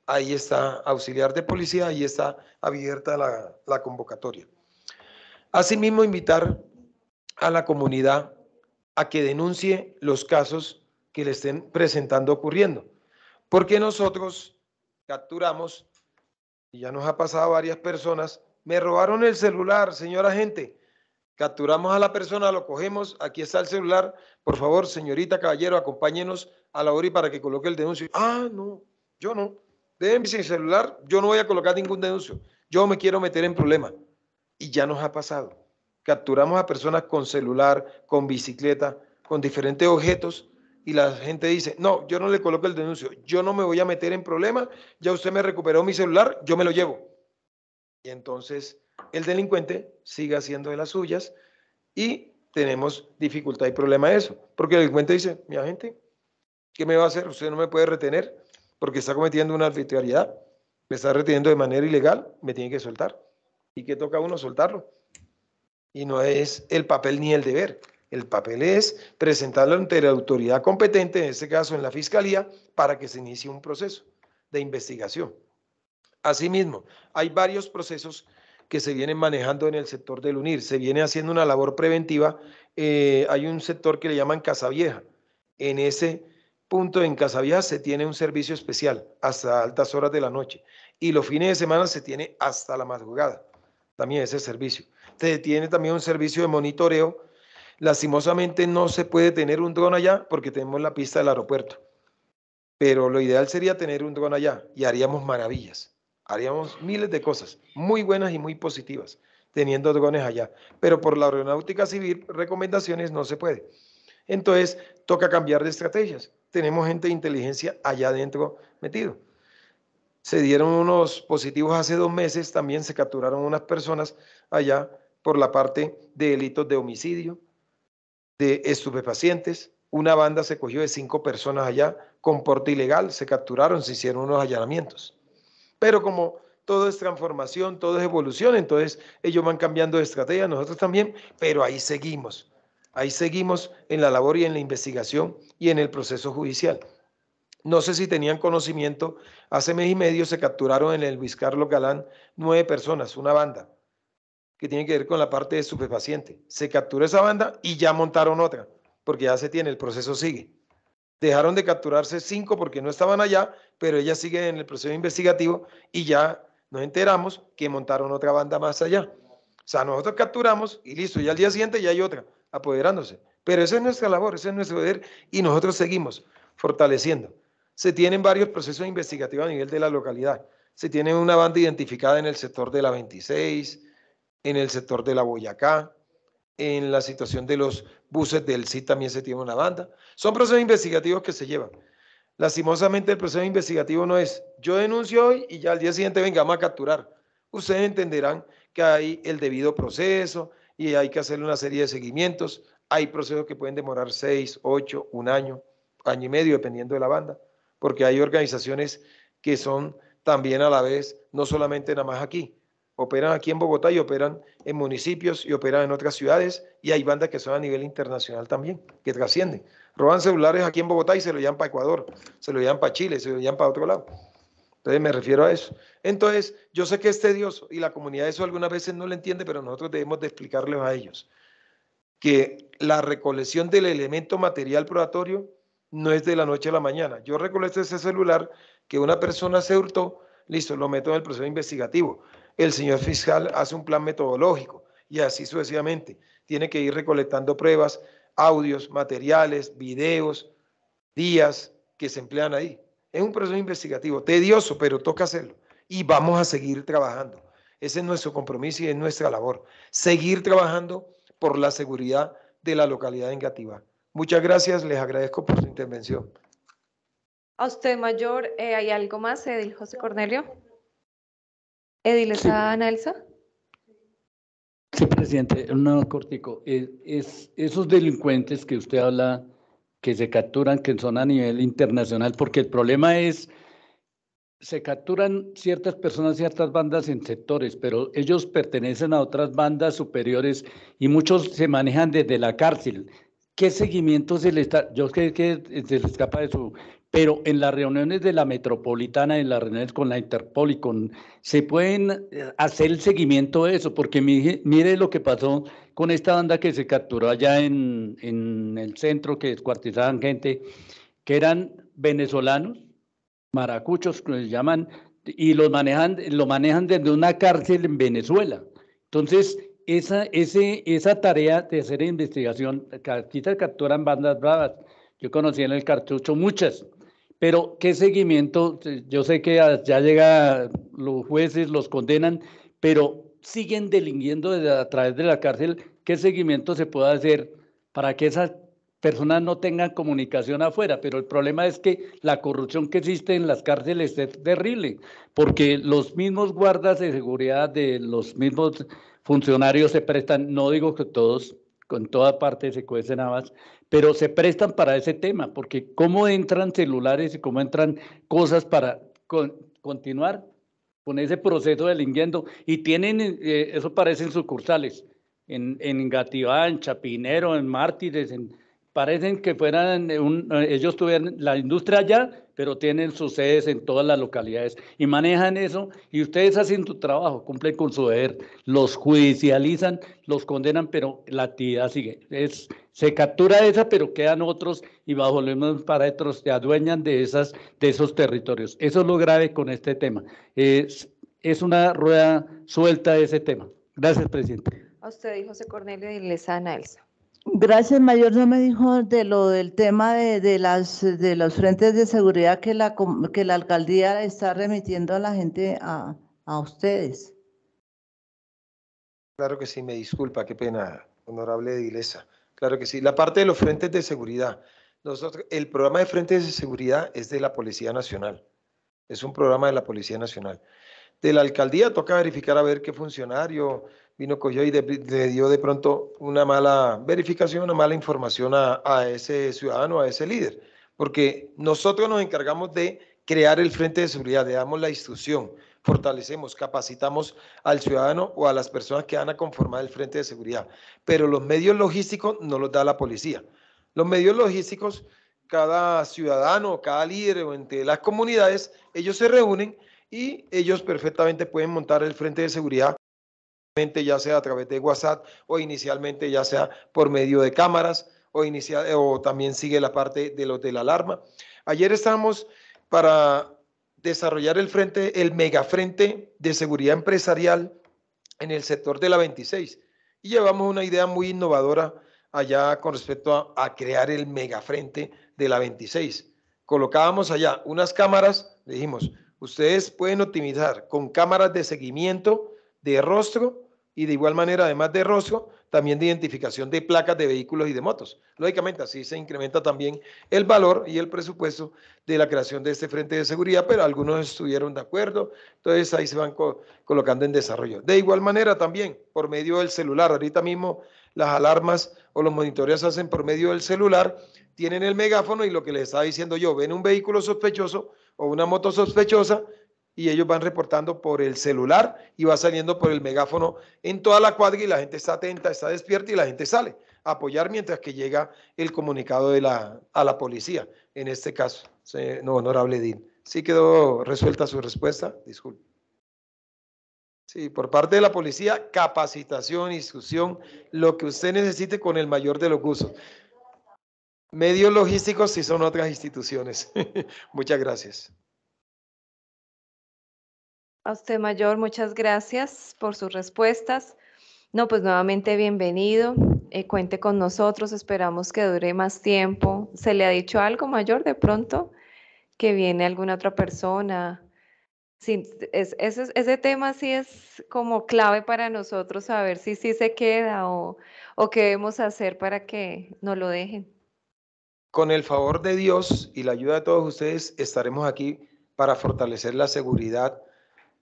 ahí está auxiliar de policía, ahí está abierta la, la convocatoria. Asimismo, invitar a la comunidad a que denuncie los casos que le estén presentando ocurriendo. Porque nosotros capturamos, y ya nos ha pasado a varias personas, me robaron el celular, señora gente. Capturamos a la persona, lo cogemos, aquí está el celular. Por favor, señorita, caballero, acompáñenos a la ORI para que coloque el denuncio. Ah, no, yo no. deben sin celular, yo no voy a colocar ningún denuncio. Yo me quiero meter en problema. Y ya nos ha pasado. Capturamos a personas con celular, con bicicleta, con diferentes objetos y la gente dice, no, yo no le coloco el denuncio, yo no me voy a meter en problema, ya usted me recuperó mi celular, yo me lo llevo. Y entonces el delincuente sigue haciendo de las suyas y tenemos dificultad y problema de eso, porque el delincuente dice, mi agente, ¿qué me va a hacer? Usted no me puede retener porque está cometiendo una arbitrariedad, me está reteniendo de manera ilegal, me tiene que soltar. ¿Y qué toca uno? Soltarlo. Y no es el papel ni el deber. El papel es presentarlo ante la autoridad competente, en este caso en la Fiscalía, para que se inicie un proceso de investigación. Asimismo, hay varios procesos que se vienen manejando en el sector del UNIR. Se viene haciendo una labor preventiva. Eh, hay un sector que le llaman Casa Vieja. En ese punto, en Casa Vieja, se tiene un servicio especial hasta altas horas de la noche. Y los fines de semana se tiene hasta la madrugada. También ese servicio tiene también un servicio de monitoreo. Lastimosamente no se puede tener un dron allá porque tenemos la pista del aeropuerto. Pero lo ideal sería tener un dron allá y haríamos maravillas. Haríamos miles de cosas, muy buenas y muy positivas, teniendo drones allá. Pero por la aeronáutica civil, recomendaciones no se puede. Entonces, toca cambiar de estrategias. Tenemos gente de inteligencia allá adentro metido. Se dieron unos positivos hace dos meses, también se capturaron unas personas allá por la parte de delitos de homicidio, de estupefacientes. Una banda se cogió de cinco personas allá con porte ilegal, se capturaron, se hicieron unos allanamientos. Pero como todo es transformación, todo es evolución, entonces ellos van cambiando de estrategia, nosotros también, pero ahí seguimos. Ahí seguimos en la labor y en la investigación y en el proceso judicial. No sé si tenían conocimiento, hace mes y medio se capturaron en el Luis Carlos Galán nueve personas, una banda, que tiene que ver con la parte de estupefaciente. Se captura esa banda y ya montaron otra, porque ya se tiene, el proceso sigue. Dejaron de capturarse cinco porque no estaban allá, pero ella sigue en el proceso investigativo y ya nos enteramos que montaron otra banda más allá. O sea, nosotros capturamos y listo, y al día siguiente ya hay otra apoderándose. Pero esa es nuestra labor, ese es nuestro deber y nosotros seguimos fortaleciendo. Se tienen varios procesos investigativos a nivel de la localidad. Se tiene una banda identificada en el sector de la 26, en el sector de la Boyacá, en la situación de los buses del CIT también se tiene una banda. Son procesos investigativos que se llevan. Lastimosamente el proceso investigativo no es yo denuncio hoy y ya al día siguiente vengamos a capturar. Ustedes entenderán que hay el debido proceso y hay que hacer una serie de seguimientos. Hay procesos que pueden demorar seis, ocho, un año, año y medio, dependiendo de la banda, porque hay organizaciones que son también a la vez, no solamente nada más aquí, operan aquí en Bogotá y operan en municipios y operan en otras ciudades y hay bandas que son a nivel internacional también, que trascienden. Roban celulares aquí en Bogotá y se lo llevan para Ecuador, se lo llevan para Chile, se lo llevan para otro lado. Entonces me refiero a eso. Entonces, yo sé que es dios y la comunidad eso algunas veces no lo entiende, pero nosotros debemos de explicarles a ellos que la recolección del elemento material probatorio no es de la noche a la mañana. Yo recolecto ese celular que una persona se hurtó, listo, lo meto en el proceso investigativo el señor fiscal hace un plan metodológico y así sucesivamente. Tiene que ir recolectando pruebas, audios, materiales, videos, días que se emplean ahí. Es un proceso investigativo, tedioso, pero toca hacerlo. Y vamos a seguir trabajando. Ese es nuestro compromiso y es nuestra labor. Seguir trabajando por la seguridad de la localidad de Engativá. Muchas gracias, les agradezco por su intervención. A usted, mayor, eh, ¿hay algo más, Edil José Cornelio? Edil, ¿está Analsa. Sí, presidente, un cortico. Eh, es, esos delincuentes que usted habla, que se capturan, que son a nivel internacional, porque el problema es, se capturan ciertas personas, ciertas bandas en sectores, pero ellos pertenecen a otras bandas superiores y muchos se manejan desde la cárcel. ¿Qué seguimiento se le está? Yo creo que se le escapa de su pero en las reuniones de la metropolitana, en las reuniones con la Interpol y con, se pueden eh, hacer el seguimiento de eso, porque mire, lo que pasó con esta banda que se capturó allá en, el centro, que descuartizaban gente, que eran venezolanos, maracuchos, que les llaman, y los manejan, lo manejan desde una cárcel en Venezuela. Entonces, esa, ese, esa tarea de hacer investigación, quizás capturan bandas bravas. Yo conocí en el cartucho muchas, pero, ¿qué seguimiento? Eh, yo sé que ya llega, los jueces los condenan, pero siguen delinquiendo desde, a través de la cárcel. ¿Qué seguimiento se puede hacer para que esas personas no tengan comunicación afuera? Pero el problema es que la corrupción que existe en las cárceles es terrible, porque los mismos guardas de seguridad de los mismos funcionarios se prestan, no digo que todos, con toda parte se cuecen Navas, pero se prestan para ese tema, porque cómo entran celulares y cómo entran cosas para continuar con ese proceso delinguiendo, Y tienen, eh, eh, eso eso parecen sucursales, en, en Gativá, en Chapinero, en Mártires, en parecen que fueran eh, eh, ellos tuvieran la industria allá, pero tienen sus sedes en todas las localidades y manejan eso y ustedes hacen su trabajo, cumplen con su deber, los judicializan, los condenan, pero la actividad sigue. Es, se captura esa, pero quedan otros y bajo los mismos parámetros se adueñan de, esas, de esos territorios. Eso es lo grave con este tema. Es, es una rueda suelta ese tema. Gracias, presidente. A usted, José Cornelio y lesana Elsa. Gracias, mayor. No me dijo de lo del tema de, las de los frentes de seguridad que la que la alcaldía está remitiendo a la gente a, ustedes. Claro que sí, me disculpa, qué pena, honorable Edilesa. Claro que sí. La parte de los frentes de seguridad. Nosotros, el programa de frentes de seguridad es de la Policía Nacional. Es un programa de la Policía Nacional de la alcaldía, toca verificar a ver qué funcionario vino yo y le dio de pronto una mala verificación, una mala información a, ese ciudadano, a ese líder, porque nosotros nos encargamos de crear el Frente de Seguridad, le damos la instrucción, fortalecemos, capacitamos al ciudadano o a las personas que van a conformar el Frente de Seguridad, pero los medios logísticos no los da la policía. Los medios logísticos, cada ciudadano, cada líder o entre las comunidades, ellos se reúnen y ellos perfectamente pueden montar el frente de seguridad ya sea a través de WhatsApp o inicialmente ya sea por medio de cámaras o, o también sigue la parte de los de la alarma. Ayer estábamos para desarrollar el frente, el megafrente de seguridad empresarial en el sector de la 26 y llevamos una idea muy innovadora allá con respecto a, crear el megafrente de la 26. Colocábamos allá unas cámaras, dijimos, Ustedes pueden optimizar con cámaras de seguimiento de rostro y de igual manera, además de rostro, también de identificación de placas de vehículos y de motos. Lógicamente, así se incrementa también el valor y el presupuesto de la creación de este frente de seguridad, pero algunos estuvieron de acuerdo, entonces ahí se van colocando en desarrollo. De igual manera también, por medio del celular, ahorita mismo las alarmas o los monitoreos se hacen por medio del celular, tienen el megáfono y lo que les estaba diciendo yo, ven un vehículo sospechoso, o una moto sospechosa y ellos van reportando por el celular y va saliendo por el megáfono en toda la cuadra y la gente está atenta, está despierta y la gente sale a apoyar mientras que llega el comunicado de la, a la policía, en este caso, no, honorable Dean. ¿Sí quedó resuelta su respuesta? Disculpe. Sí, por parte de la policía, capacitación, instrucción, lo que usted necesite con el mayor de los gustos. Medios logísticos si son otras instituciones. muchas gracias. A usted, mayor, muchas gracias por sus respuestas. No, pues nuevamente bienvenido. Eh, cuente con nosotros. Esperamos que dure más tiempo. ¿Se le ha dicho algo, mayor, de pronto? Que viene alguna otra persona. ese, tema sí es como clave para nosotros saber si sí se queda o, o qué debemos hacer para que no lo dejen. Con el favor de Dios y la ayuda de todos ustedes, estaremos aquí para fortalecer la seguridad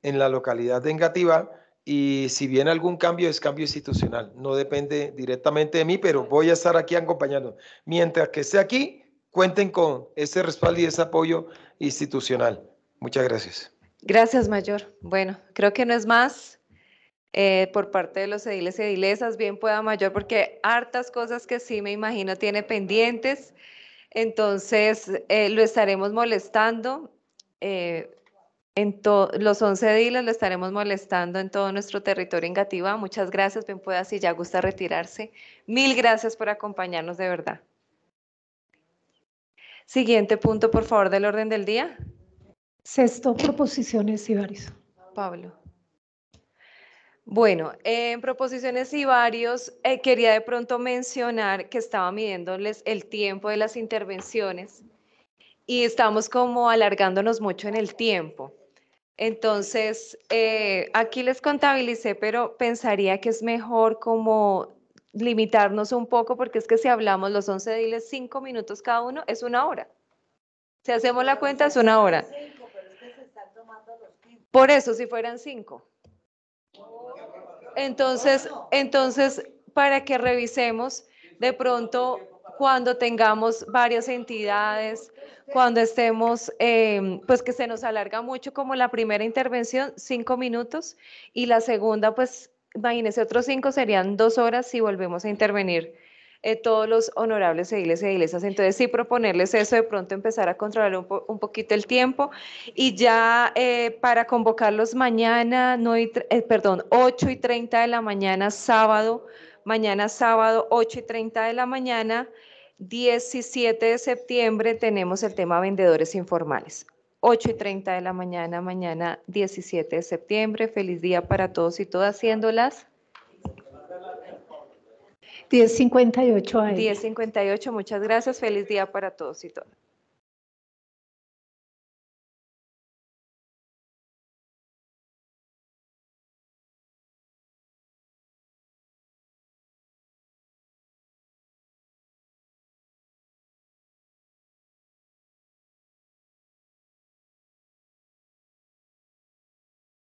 en la localidad de Engativá. Y si viene algún cambio, es cambio institucional. No depende directamente de mí, pero voy a estar aquí acompañando. Mientras que esté aquí, cuenten con ese respaldo y ese apoyo institucional. Muchas gracias. Gracias, Mayor. Bueno, creo que no es más eh, por parte de los ediles y edilesas. Bien pueda, Mayor, porque hartas cosas que sí me imagino tiene pendientes. Entonces, eh, lo estaremos molestando. Eh, en los 11 días lo estaremos molestando en todo nuestro territorio en Gativa. Muchas gracias, bien pueda, si ya gusta retirarse. Mil gracias por acompañarnos de verdad. Siguiente punto, por favor, del orden del día. Sexto, proposiciones y varios. Pablo. Bueno, en proposiciones y varios, eh, quería de pronto mencionar que estaba midiéndoles el tiempo de las intervenciones y estamos como alargándonos mucho en el tiempo. Entonces, eh, aquí les contabilicé, pero pensaría que es mejor como limitarnos un poco, porque es que si hablamos los 11 diles 5 minutos cada uno, es una hora. Si hacemos la cuenta, es una hora. Por eso, si fueran 5. Entonces, entonces, para que revisemos de pronto cuando tengamos varias entidades, cuando estemos, em, pues que se nos alarga mucho como la primera intervención, cinco minutos, y la segunda, pues imagínense, otros cinco serían dos horas si volvemos a intervenir. Eh, todos los honorables ediles e iglesias e Entonces, sí proponerles eso, de pronto empezar a controlar un, poquito el tiempo y ya eh, para convocarlos mañana, no eh, perdón, 8 y 30 de la mañana, sábado, mañana sábado, 8 y 30 de la mañana. 17 de septiembre tenemos el tema vendedores informales. 8 y 30 de la mañana, mañana 17 de septiembre. Feliz día para todos y todas, siéndolas. 10.58 a 10.58, muchas gracias. Feliz día para todos y todas.